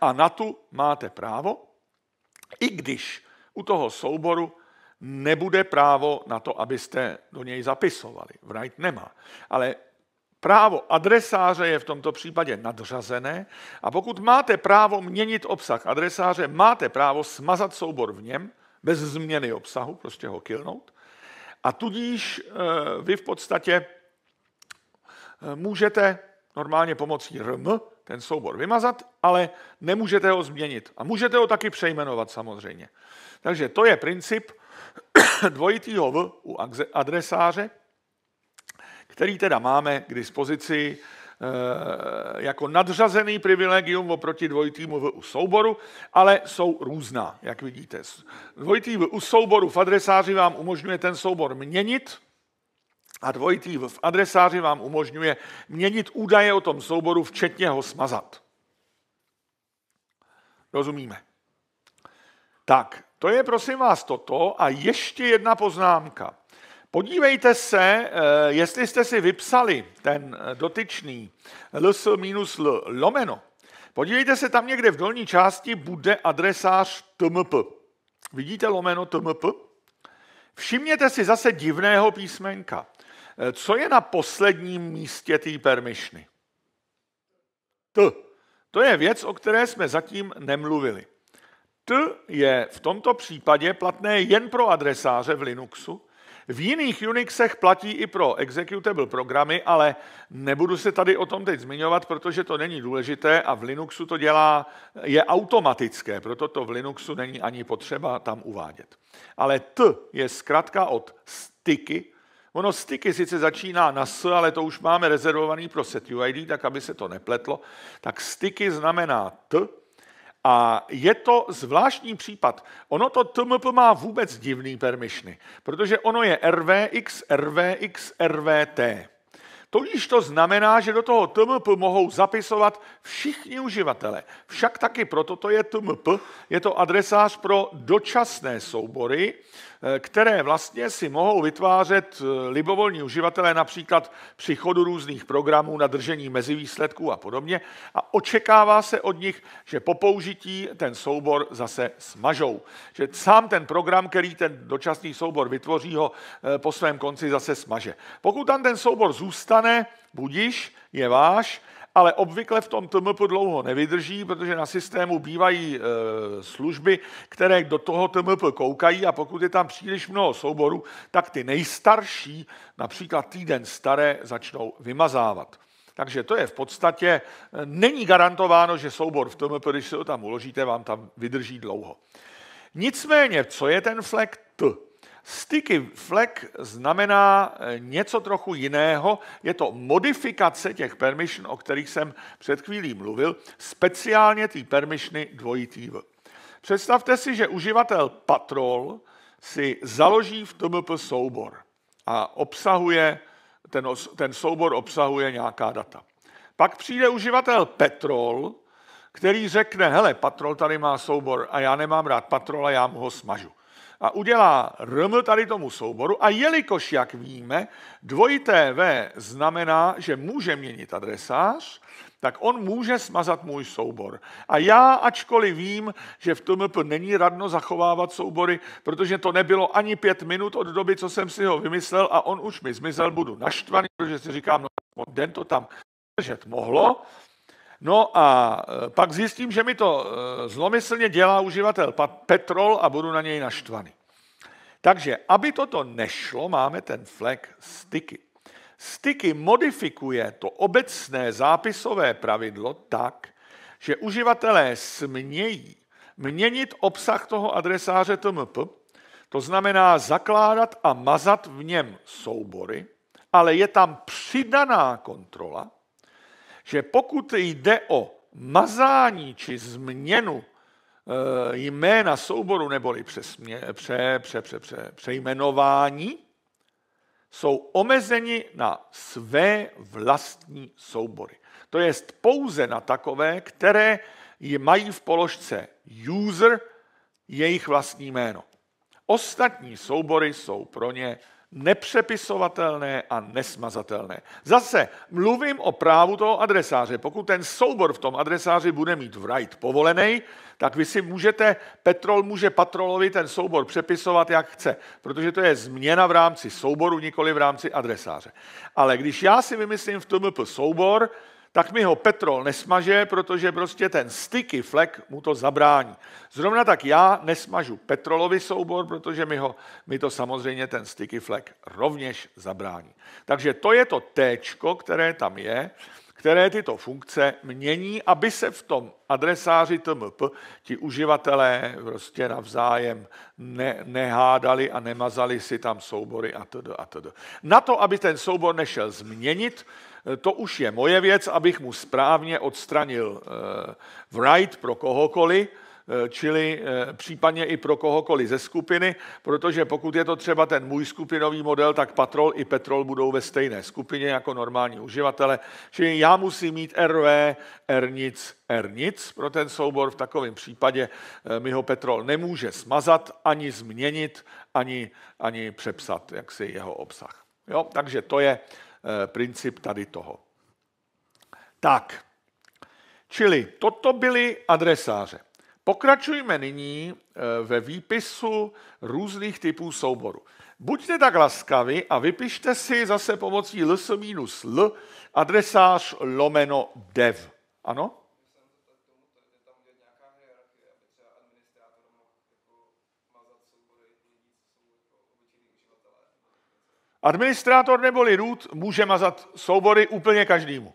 a na tu máte právo, i když u toho souboru nebude právo na to, abyste do něj zapisovali. Vrajt nemá. Ale Právo adresáře je v tomto případě nadřazené a pokud máte právo měnit obsah adresáře, máte právo smazat soubor v něm bez změny obsahu, prostě ho kilnout. A tudíž eh, vy v podstatě eh, můžete normálně pomocí rm ten soubor vymazat, ale nemůžete ho změnit. A můžete ho taky přejmenovat samozřejmě. Takže to je princip dvojitýho v u adresáře, který teda máme k dispozici eh, jako nadřazený privilegium oproti dvojitýmu VU souboru, ale jsou různá, jak vidíte. Dvojitý VU souboru v adresáři vám umožňuje ten soubor měnit, a dvojitý v adresáři vám umožňuje měnit údaje o tom souboru, včetně ho smazat. Rozumíme. Tak, to je prosím vás toto a ještě jedna poznámka. Podívejte se, eh, jestli jste si vypsali ten eh, dotyčný ls minus l lomeno. Podívejte se, tam někde v dolní části bude adresář tmp. Vidíte lomeno tmp? Všimněte si zase divného písmenka. Eh, co je na posledním místě té permišny? T. To je věc, o které jsme zatím nemluvili. T je v tomto případě platné jen pro adresáře v Linuxu, v jiných Unixech platí i pro executable programy, ale nebudu se tady o tom teď zmiňovat, protože to není důležité a v Linuxu to dělá, je automatické, proto to v Linuxu není ani potřeba tam uvádět. Ale T je zkrátka od styky, Ono styky sice začíná na S, ale to už máme rezervovaný pro SetUID, tak aby se to nepletlo. Tak styky znamená T, a je to zvláštní případ. Ono to TMP má vůbec divný permišny, protože ono je RVX, RVX, RVT. Tudíž to znamená, že do toho TMP mohou zapisovat všichni uživatelé. Však taky proto to je TMP, je to adresář pro dočasné soubory, které vlastně si mohou vytvářet eh, libovolní uživatelé například při chodu různých programů na držení mezivýsledků a podobně a očekává se od nich, že po použití ten soubor zase smažou. Že sám ten program, který ten dočasný soubor vytvoří, ho eh, po svém konci zase smaže. Pokud tam ten soubor zůstane, budiš, je váš, ale obvykle v tom TMP dlouho nevydrží, protože na systému bývají e, služby, které do toho TMP koukají a pokud je tam příliš mnoho souborů, tak ty nejstarší, například týden staré, začnou vymazávat. Takže to je v podstatě, e, není garantováno, že soubor v TMP, když se ho tam uložíte, vám tam vydrží dlouho. Nicméně, co je ten flag T? Sticky flag znamená eh, něco trochu jiného. Je to modifikace těch permission, o kterých jsem před chvílí mluvil, speciálně ty permissiony dvojitý V. Představte si, že uživatel patrol si založí v TMP soubor a obsahuje, ten, ten soubor obsahuje nějaká data. Pak přijde uživatel Petrol, který řekne, hele, Patrol tady má soubor a já nemám rád Patrola, já mu ho smažu a udělá rm tady tomu souboru a jelikož, jak víme, dvojité v znamená, že může měnit adresář, tak on může smazat můj soubor. A já, ačkoliv vím, že v TMP není radno zachovávat soubory, protože to nebylo ani pět minut od doby, co jsem si ho vymyslel a on už mi zmizel, budu naštvaný, protože si říkám, no, den to tam držet mohlo, No a eh, pak zjistím, že mi to eh, zlomyslně dělá uživatel Petrol a budu na něj naštvaný. Takže, aby toto nešlo, máme ten flag sticky. Sticky modifikuje to obecné zápisové pravidlo tak, že uživatelé smějí měnit obsah toho adresáře TMP, to znamená zakládat a mazat v něm soubory, ale je tam přidaná kontrola, že pokud jde o mazání či změnu eh, jména souboru neboli přesmě, pře, pře, pře, pře, přejmenování, jsou omezeni na své vlastní soubory. To je pouze na takové, které mají v položce user jejich vlastní jméno. Ostatní soubory jsou pro ně nepřepisovatelné a nesmazatelné. Zase mluvím o právu toho adresáře. Pokud ten soubor v tom adresáři bude mít v write povolený, tak vy si můžete, Petrol může Patrolovi ten soubor přepisovat, jak chce, protože to je změna v rámci souboru, nikoli v rámci adresáře. Ale když já si vymyslím v TMP soubor, tak mi ho petrol nesmaže, protože prostě ten sticky flek mu to zabrání. Zrovna tak já nesmažu petrolový soubor, protože mi, ho, mi to samozřejmě ten sticky flek rovněž zabrání. Takže to je to T, které tam je, které tyto funkce mění, aby se v tom adresáři TMP ti uživatelé prostě navzájem ne, nehádali a nemazali si tam soubory a td. a td. Na to, aby ten soubor nešel změnit, to už je moje věc, abych mu správně odstranil write eh, pro kohokoliv, eh, čili eh, případně i pro kohokoliv ze skupiny, protože pokud je to třeba ten můj skupinový model, tak Patrol i Petrol budou ve stejné skupině jako normální uživatele. Čili já musím mít RV, RNIC, RNIC pro ten soubor. V takovém případě mi ho Petrol nemůže smazat, ani změnit, ani, ani přepsat jaksi jeho obsah. Jo? Takže to je Eh, princip tady toho. Tak, čili toto byly adresáře. Pokračujme nyní eh, ve výpisu různých typů souboru. Buďte tak laskavi a vypište si zase pomocí ls minus l adresář lomeno dev. Ano? Administrátor neboli root může mazat soubory úplně každému.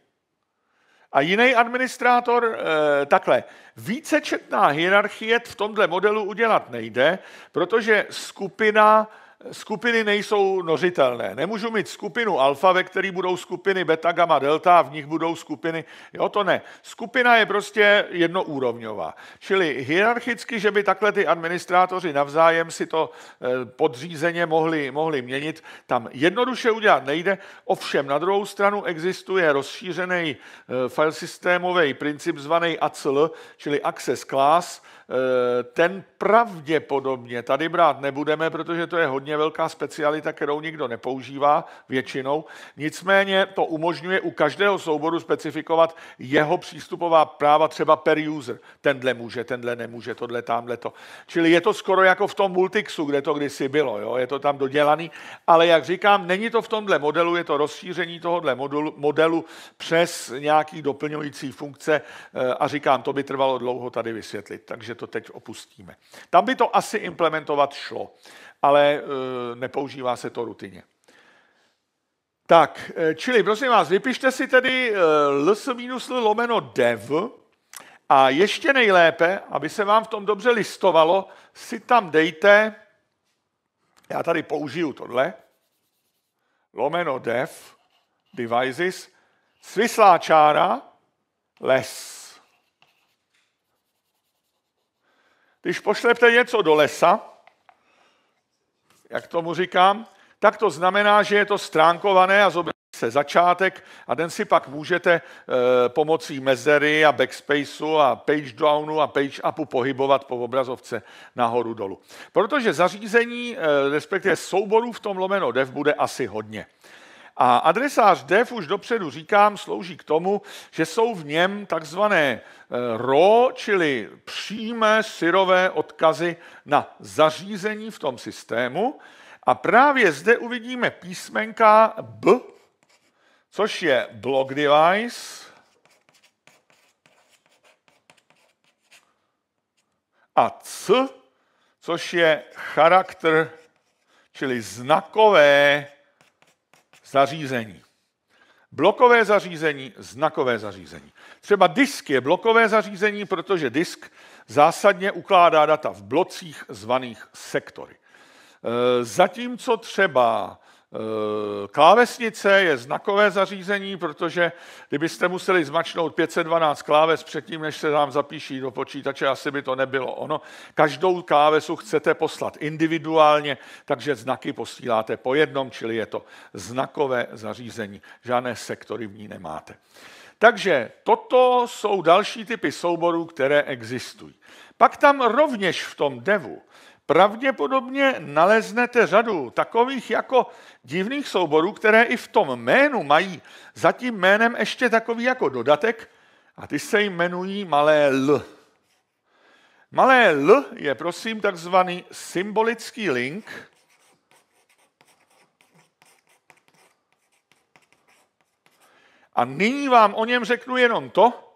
A jiný administrátor eh, takhle. Vícečetná hierarchie v tomto modelu udělat nejde, protože skupina skupiny nejsou nořitelné. Nemůžu mít skupinu alfa, ve které budou skupiny beta, gamma, delta a v nich budou skupiny, jo to ne. Skupina je prostě jednoúrovňová. Čili hierarchicky, že by takhle ty administrátoři navzájem si to eh, podřízeně mohli, mohli měnit, tam jednoduše udělat nejde. Ovšem na druhou stranu existuje rozšířený eh, filesystémový princip zvaný ACL, čili Access Class, Eh, ten pravděpodobně tady brát nebudeme, protože to je hodně velká specialita, kterou nikdo nepoužívá většinou. Nicméně to umožňuje u každého souboru specifikovat jeho přístupová práva třeba per user. Tenhle může, tenhle nemůže, tohle, tamhle to. Čili je to skoro jako v tom multixu, kde to kdysi bylo, jo? je to tam dodělaný, ale jak říkám, není to v tomhle modelu, je to rozšíření tohohle modelu, modelu přes nějaký doplňující funkce eh, a říkám, to by trvalo dlouho tady vysvětlit. Takže to teď opustíme. Tam by to asi implementovat šlo, ale eh, nepoužívá se to rutině. Tak, eh, čili prosím vás, vypište si tedy eh, ls-l lomeno dev a ještě nejlépe, aby se vám v tom dobře listovalo, si tam dejte, já tady použiju tohle, lomeno dev, devices, svislá čára, less Když pošlete něco do lesa, jak tomu říkám, tak to znamená, že je to stránkované a zobrazí se začátek a den si pak můžete e, pomocí mezery a backspaceu a page downu a page upu pohybovat po obrazovce nahoru dolů. Protože zařízení, e, respektive souborů v tom lomeno dev bude asi hodně. A adresář dev už dopředu říkám, slouží k tomu, že jsou v něm takzvané eh, RO, čili přímé syrové odkazy na zařízení v tom systému. A právě zde uvidíme písmenka B, což je block device, a C, což je charakter, čili znakové zařízení. Blokové zařízení, znakové zařízení. Třeba disk je blokové zařízení, protože disk zásadně ukládá data v blocích zvaných sektory. E, zatímco třeba Eh, klávesnice je znakové zařízení, protože kdybyste museli zmačknout 512 kláves předtím, než se vám zapíší do počítače, asi by to nebylo ono. Každou klávesu chcete poslat individuálně, takže znaky posíláte po jednom, čili je to znakové zařízení. Žádné sektory v ní nemáte. Takže toto jsou další typy souborů, které existují. Pak tam rovněž v tom devu pravděpodobně naleznete řadu takových jako divných souborů, které i v tom jménu mají za tím jménem ještě takový jako dodatek a ty se jmenují malé L. Malé L je prosím takzvaný symbolický link, A nyní vám o něm řeknu jenom to,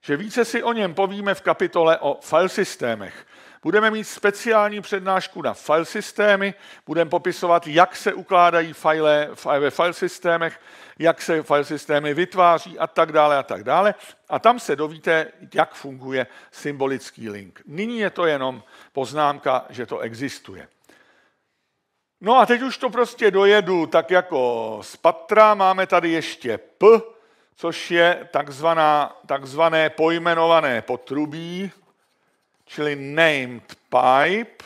že více si o něm povíme v kapitole o file systémech. Budeme mít speciální přednášku na file systémy, budeme popisovat, jak se ukládají file ve file systémech, jak se file systémy vytváří a tak dále a tak dále. A tam se dovíte, jak funguje symbolický link. Nyní je to jenom poznámka, že to existuje. No a teď už to prostě dojedu tak jako z patra. Máme tady ještě P, což je takzvaná, takzvané pojmenované potrubí, čili named pipe.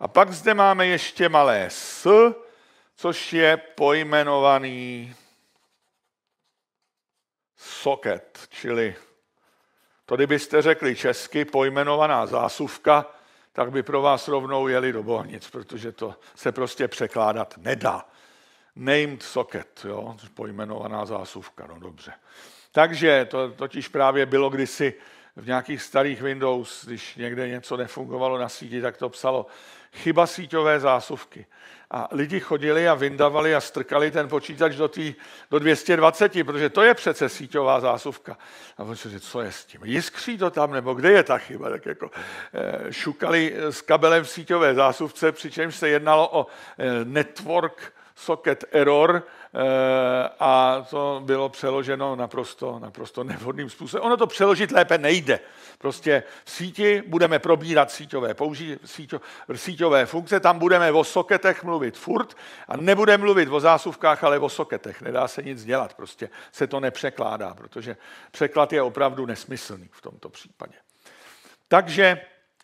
A pak zde máme ještě malé s, což je pojmenovaný socket, čili to, kdybyste řekli česky pojmenovaná zásuvka, tak by pro vás rovnou jeli do bohnic, protože to se prostě překládat nedá. Named socket, jo? pojmenovaná zásuvka, no dobře. Takže to totiž právě bylo kdysi v nějakých starých Windows, když někde něco nefungovalo na síti, tak to psalo chyba síťové zásuvky. A lidi chodili a vyndavali a strkali ten počítač do, tý, do 220, protože to je přece síťová zásuvka. A on si co je s tím? Jiskří to tam, nebo kde je ta chyba? Tak jako eh, šukali s kabelem v síťové zásuvce, přičemž se jednalo o eh, network socket error, Eh, a to bylo přeloženo naprosto, naprosto nevhodným způsobem. Ono to přeložit lépe nejde. Prostě v síti budeme probírat síťové, použít síťo, síťové funkce, tam budeme o soketech mluvit furt a nebudeme mluvit o zásuvkách, ale o soketech. Nedá se nic dělat, prostě se to nepřekládá, protože překlad je opravdu nesmyslný v tomto případě. Takže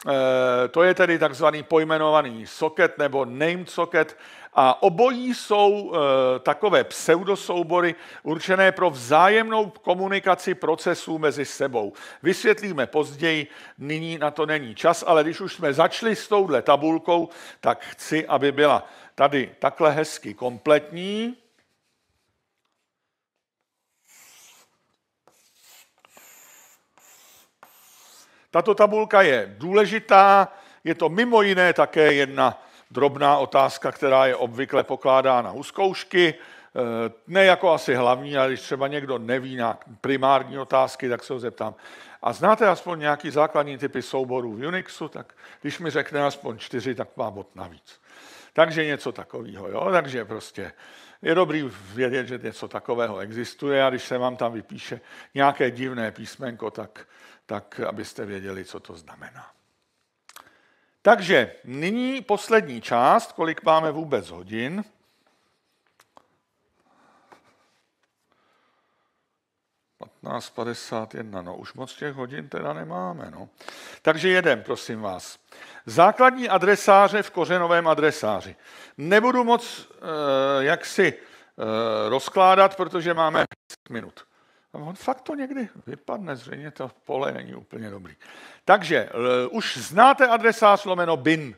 eh, to je tedy takzvaný pojmenovaný soket nebo named socket, a obojí jsou e, takové pseudosoubory určené pro vzájemnou komunikaci procesů mezi sebou. Vysvětlíme později, nyní na to není čas, ale když už jsme začali s touhle tabulkou, tak chci, aby byla tady takhle hezky kompletní. Tato tabulka je důležitá, je to mimo jiné také jedna drobná otázka, která je obvykle pokládána u zkoušky, e, ne jako asi hlavní, ale když třeba někdo neví na primární otázky, tak se ho zeptám. A znáte aspoň nějaký základní typy souborů v Unixu, tak když mi řekne aspoň čtyři, tak má bod navíc. Takže něco takového, jo? takže prostě je dobrý vědět, že něco takového existuje a když se vám tam vypíše nějaké divné písmenko, tak, tak abyste věděli, co to znamená. Takže nyní poslední část, kolik máme vůbec hodin. nás 51, no už moc těch hodin teda nemáme. No. Takže jedem, prosím vás. Základní adresáře v kořenovém adresáři. Nebudu moc eh, jaksi eh, rozkládat, protože máme 10 minut. A on fakt to někdy vypadne, zřejmě to pole není úplně dobrý. Takže už znáte adresář lomeno bin.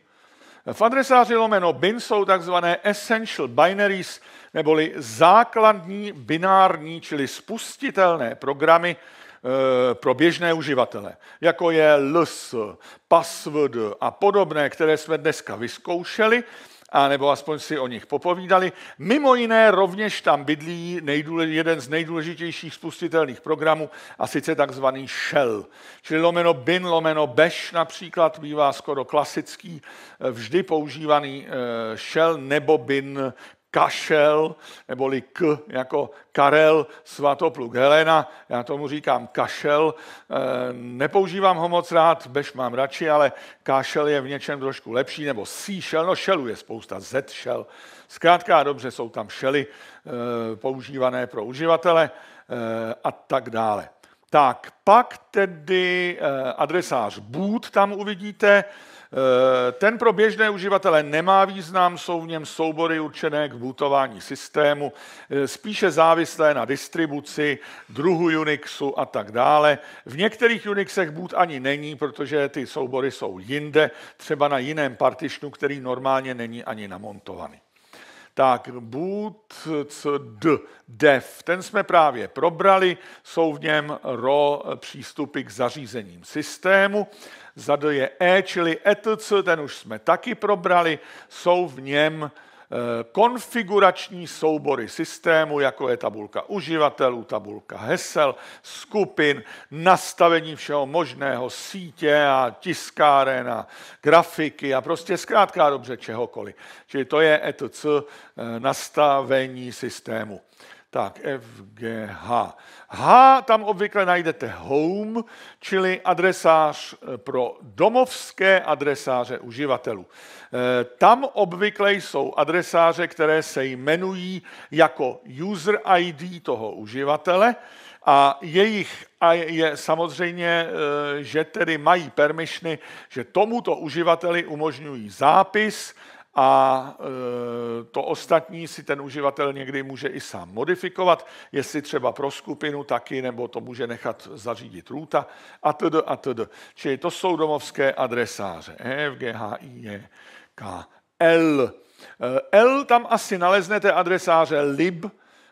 V adresáři lomeno bin jsou takzvané essential binaries, neboli základní binární, čili spustitelné programy e, pro běžné uživatele, jako je LS, Password a podobné, které jsme dneska vyzkoušeli a nebo aspoň si o nich popovídali. Mimo jiné rovněž tam bydlí nejdůle, jeden z nejdůležitějších spustitelných programů a sice takzvaný Shell. Čili lomeno bin, lomeno bash například bývá skoro klasický, eh, vždy používaný eh, Shell nebo bin kašel, neboli k jako Karel Svatopluk Helena, já tomu říkám kašel, e, nepoužívám ho moc rád, bež mám radši, ale kašel je v něčem trošku lepší, nebo síšel, no šelu je spousta, z šel, zkrátka dobře jsou tam šely e, používané pro uživatele e, a tak dále. Tak pak tedy adresář Bůd tam uvidíte, Eh, ten pro běžné uživatele nemá význam, jsou v něm soubory určené k bootování systému, eh, spíše závislé na distribuci, druhu Unixu a tak dále. V některých Unixech boot ani není, protože ty soubory jsou jinde, třeba na jiném partišnu, který normálně není ani namontovaný. Tak boot cd, dev, ten jsme právě probrali, jsou v něm RO přístupy k zařízením systému. Zadl je E, čili ETC, ten už jsme taky probrali, jsou v něm e, konfigurační soubory systému, jako je tabulka uživatelů, tabulka hesel, skupin, nastavení všeho možného, sítě a tiskáren a grafiky a prostě zkrátka dobře čehokoliv. Čili to je ETC e, nastavení systému. Tak, FGH. H tam obvykle najdete home, čili adresář eh, pro domovské adresáře uživatelů. Eh, tam obvykle jsou adresáře, které se jmenují jako user ID toho uživatele a jejich a je samozřejmě, eh, že tedy mají permissiony, že tomuto uživateli umožňují zápis, a eh, to ostatní si ten uživatel někdy může i sám modifikovat, jestli třeba pro skupinu taky, nebo to může nechat zařídit růta a td. a td. Čili to jsou domovské adresáře. E, F, G, H, I, J, K, L. Eh, L tam asi naleznete adresáře lib,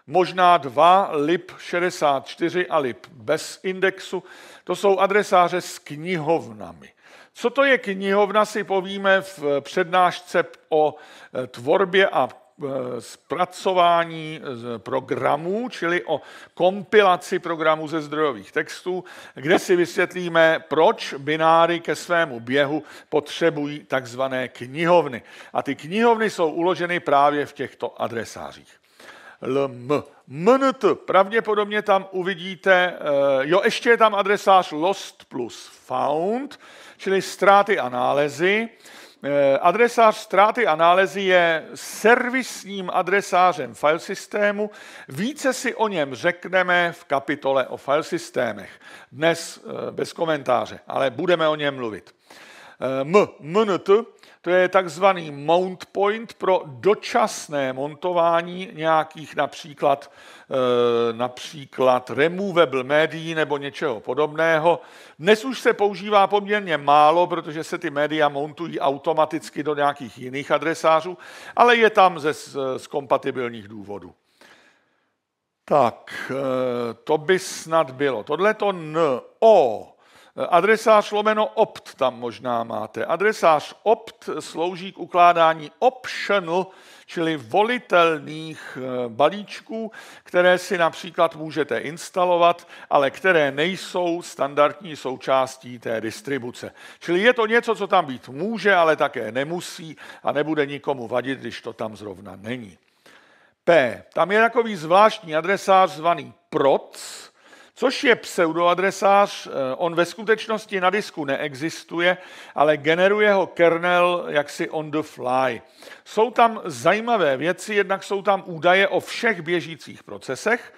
možná dva, lib 64 a lib bez indexu. To jsou adresáře s knihovnami. Co to je knihovna, si povíme v eh, přednášce o eh, tvorbě a eh, zpracování programů, čili o kompilaci programů ze zdrojových textů, kde si vysvětlíme, proč bináry ke svému běhu potřebují takzvané knihovny. A ty knihovny jsou uloženy právě v těchto adresářích. LM. MNT. Pravděpodobně tam uvidíte, eh, jo, ještě je tam adresář lost plus found, čili ztráty a nálezy. Eh, adresář ztráty a nálezy je servisním adresářem file systému. Více si o něm řekneme v kapitole o file systémech. Dnes eh, bez komentáře, ale budeme o něm mluvit. M, MNT to je takzvaný mount point pro dočasné montování nějakých například, eh, například removable médií nebo něčeho podobného. Dnes už se používá poměrně málo, protože se ty média montují automaticky do nějakých jiných adresářů, ale je tam ze, z kompatibilních důvodů. Tak, eh, to by snad bylo. Tohle to NO Adresář lomeno opt tam možná máte. Adresář opt slouží k ukládání optional, čili volitelných eh, balíčků, které si například můžete instalovat, ale které nejsou standardní součástí té distribuce. Čili je to něco, co tam být může, ale také nemusí a nebude nikomu vadit, když to tam zrovna není. P. Tam je takový zvláštní adresář zvaný proc, což je pseudoadresář. Eh, on ve skutečnosti na disku neexistuje, ale generuje ho kernel jaksi on the fly. Jsou tam zajímavé věci, jednak jsou tam údaje o všech běžících procesech,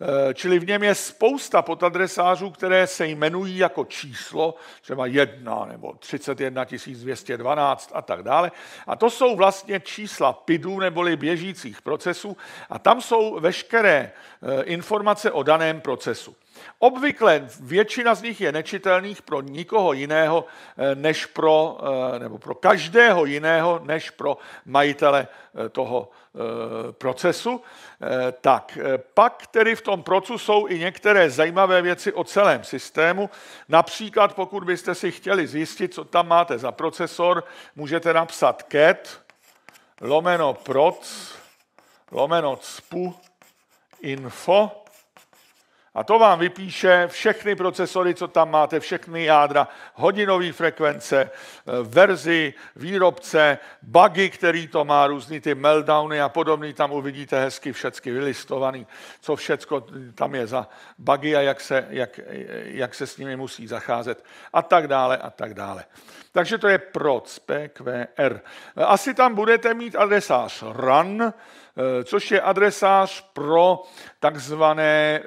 Eh, čili v něm je spousta podadresářů, které se jmenují jako číslo, třeba 1 nebo 31 212 a tak dále. A to jsou vlastně čísla PIDů neboli běžících procesů a tam jsou veškeré eh, informace o daném procesu. Obvykle většina z nich je nečitelných pro nikoho jiného eh, než pro, eh, nebo pro každého jiného než pro majitele eh, toho procesu. Tak pak tedy v tom procesu jsou i některé zajímavé věci o celém systému. Například pokud byste si chtěli zjistit, co tam máte za procesor, můžete napsat cat lomeno proc lomeno cpu info a to vám vypíše všechny procesory, co tam máte, všechny jádra, hodinové frekvence, eh, verzi, výrobce, bugy, který to má, různý ty meltdowny a podobný, tam uvidíte hezky všecky vylistovaný, co všecko tam je za bugy a jak se, jak, jak se s nimi musí zacházet a tak dále a tak dále. Takže to je proc, PQR. Eh, asi tam budete mít adresář run, Eh, což je adresář pro takzvané,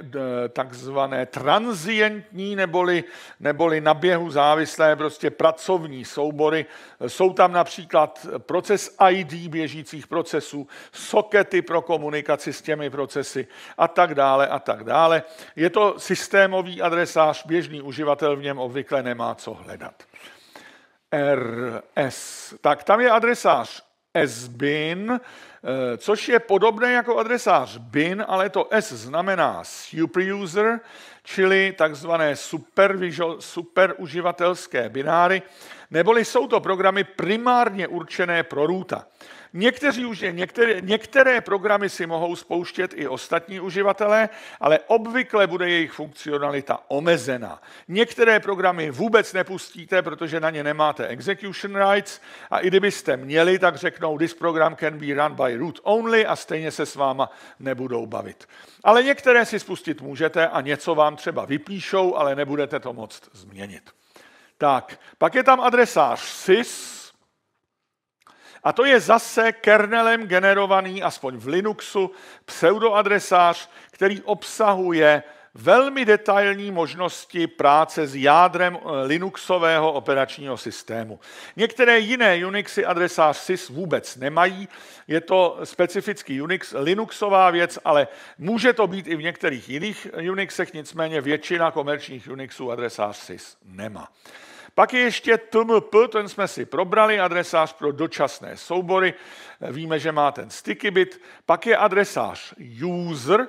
takzvané transientní neboli, neboli na běhu závislé prostě pracovní soubory. Eh, jsou tam například proces ID běžících procesů, sokety pro komunikaci s těmi procesy a tak dále a tak dále. Je to systémový adresář, běžný uživatel v něm obvykle nemá co hledat. RS. Tak tam je adresář s bin, eh, což je podobné jako adresář bin, ale to S znamená superuser, čili takzvané superuživatelské bináry, neboli jsou to programy primárně určené pro růta. Někteří už je, některé, některé programy si mohou spouštět i ostatní uživatelé, ale obvykle bude jejich funkcionalita omezena. Některé programy vůbec nepustíte, protože na ně nemáte execution rights a i kdybyste měli, tak řeknou, this program can be run by root only a stejně se s váma nebudou bavit. Ale některé si spustit můžete a něco vám třeba vypíšou, ale nebudete to moc změnit. Tak, pak je tam adresář sys, a to je zase kernelem generovaný, aspoň v Linuxu, pseudoadresář, který obsahuje velmi detailní možnosti práce s jádrem eh, Linuxového operačního systému. Některé jiné Unixy adresář SIS vůbec nemají, je to specifický Unix, Linuxová věc, ale může to být i v některých jiných Unixech, nicméně většina komerčních Unixů adresář SIS nemá. Pak je ještě TMP, ten jsme si probrali, adresář pro dočasné soubory, víme, že má ten sticky bit. Pak je adresář user,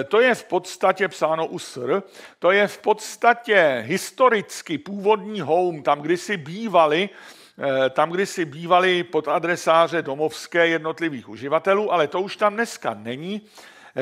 eh, to je v podstatě psáno USR, to je v podstatě historicky původní home, tam kdysi bývali, eh, tam kdysi bývali pod adresáře domovské jednotlivých uživatelů, ale to už tam dneska není.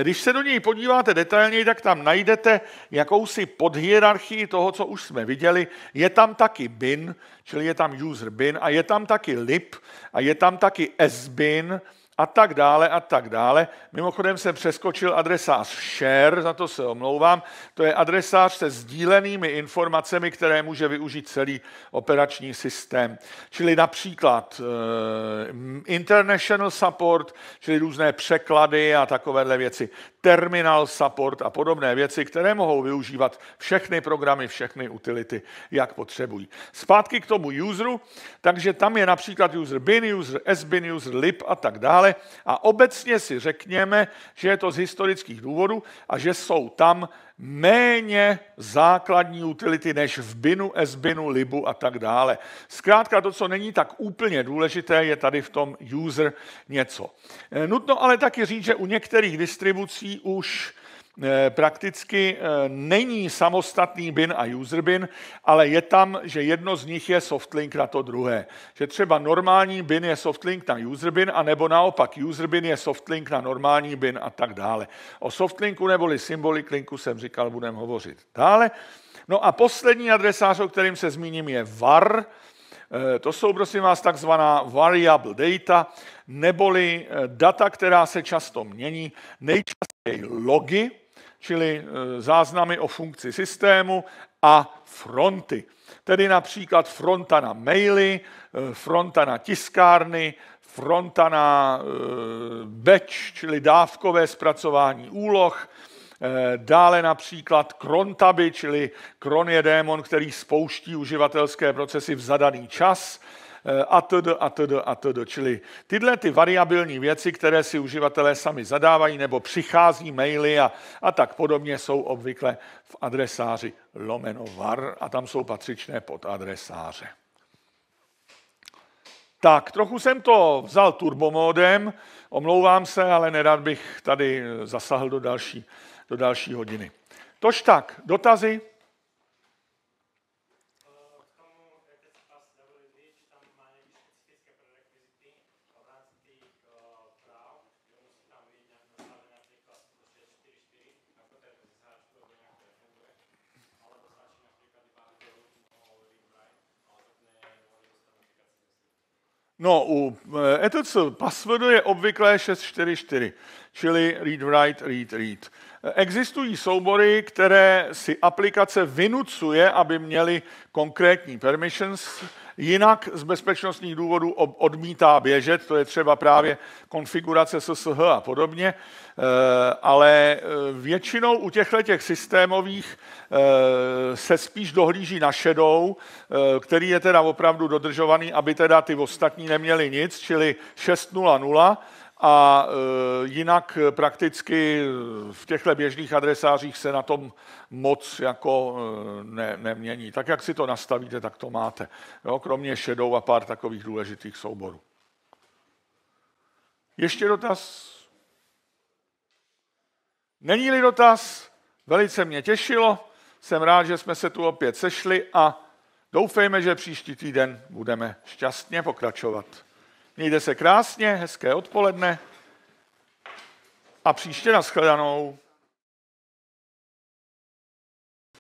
Když se do něj podíváte detailněji, tak tam najdete jakousi podhierarchii toho, co už jsme viděli. Je tam taky bin, čili je tam user bin, a je tam taky lib, a je tam taky sbin, a tak dále a tak dále. Mimochodem jsem přeskočil adresář share, za to se omlouvám. To je adresář se sdílenými informacemi, které může využít celý operační systém. Čili například eh, international support, čili různé překlady a takovéhle věci, terminal support a podobné věci, které mohou využívat všechny programy, všechny utility, jak potřebují. Zpátky k tomu useru, takže tam je například user bin, user sbin, user lib a tak dále dále. A obecně si řekněme, že je to z historických důvodů a že jsou tam méně základní utility než v binu, sbinu, libu a tak dále. Zkrátka to, co není tak úplně důležité, je tady v tom user něco. E, nutno ale taky říct, že u některých distribucí už Eh, prakticky eh, není samostatný bin a user bin, ale je tam, že jedno z nich je softlink na to druhé. Že třeba normální bin je softlink na user bin, a nebo naopak user bin je softlink na normální bin a tak dále. O softlinku neboli symbolik linku jsem říkal, budeme hovořit dále. No a poslední adresář, o kterým se zmíním, je var, eh, to jsou, prosím vás, takzvaná variable data, neboli data, která se často mění, nejčastěji logy, čili eh, záznamy o funkci systému a fronty. Tedy například fronta na maily, eh, fronta na tiskárny, fronta na eh, batch, čili dávkové zpracování úloh, Dále například krontaby, čili kron je démon, který spouští uživatelské procesy v zadaný čas. Eh, a to do, a to do, a do. Čili tyhle ty variabilní věci, které si uživatelé sami zadávají nebo přichází maily a, a tak podobně, jsou obvykle v adresáři lomeno var a tam jsou patřičné podadresáře. Tak, trochu jsem to vzal turbomódem, omlouvám se, ale nerad bych tady zasahl do další, do další hodiny. Tož tak, dotazy? No, u eh, ETC passwordu je obvyklé 644 čili read, write, read, read. Existují soubory, které si aplikace vynucuje, aby měly konkrétní permissions, jinak z bezpečnostních důvodů odmítá běžet, to je třeba právě konfigurace SSH a podobně, eh, ale eh, většinou u těchto těch systémových eh, se spíš dohlíží na šedou, který je teda opravdu dodržovaný, aby teda ty ostatní neměli nic, čili 6.0.0, a e, jinak prakticky v těchto běžných adresářích se na tom moc jako e, ne, nemění. Tak, jak si to nastavíte, tak to máte. Jo, kromě šedou a pár takových důležitých souborů. Ještě dotaz? Není-li dotaz, velice mě těšilo. Jsem rád, že jsme se tu opět sešli a doufejme, že příští týden budeme šťastně pokračovat. Mějte se krásně, hezké odpoledne a příště na shledanou.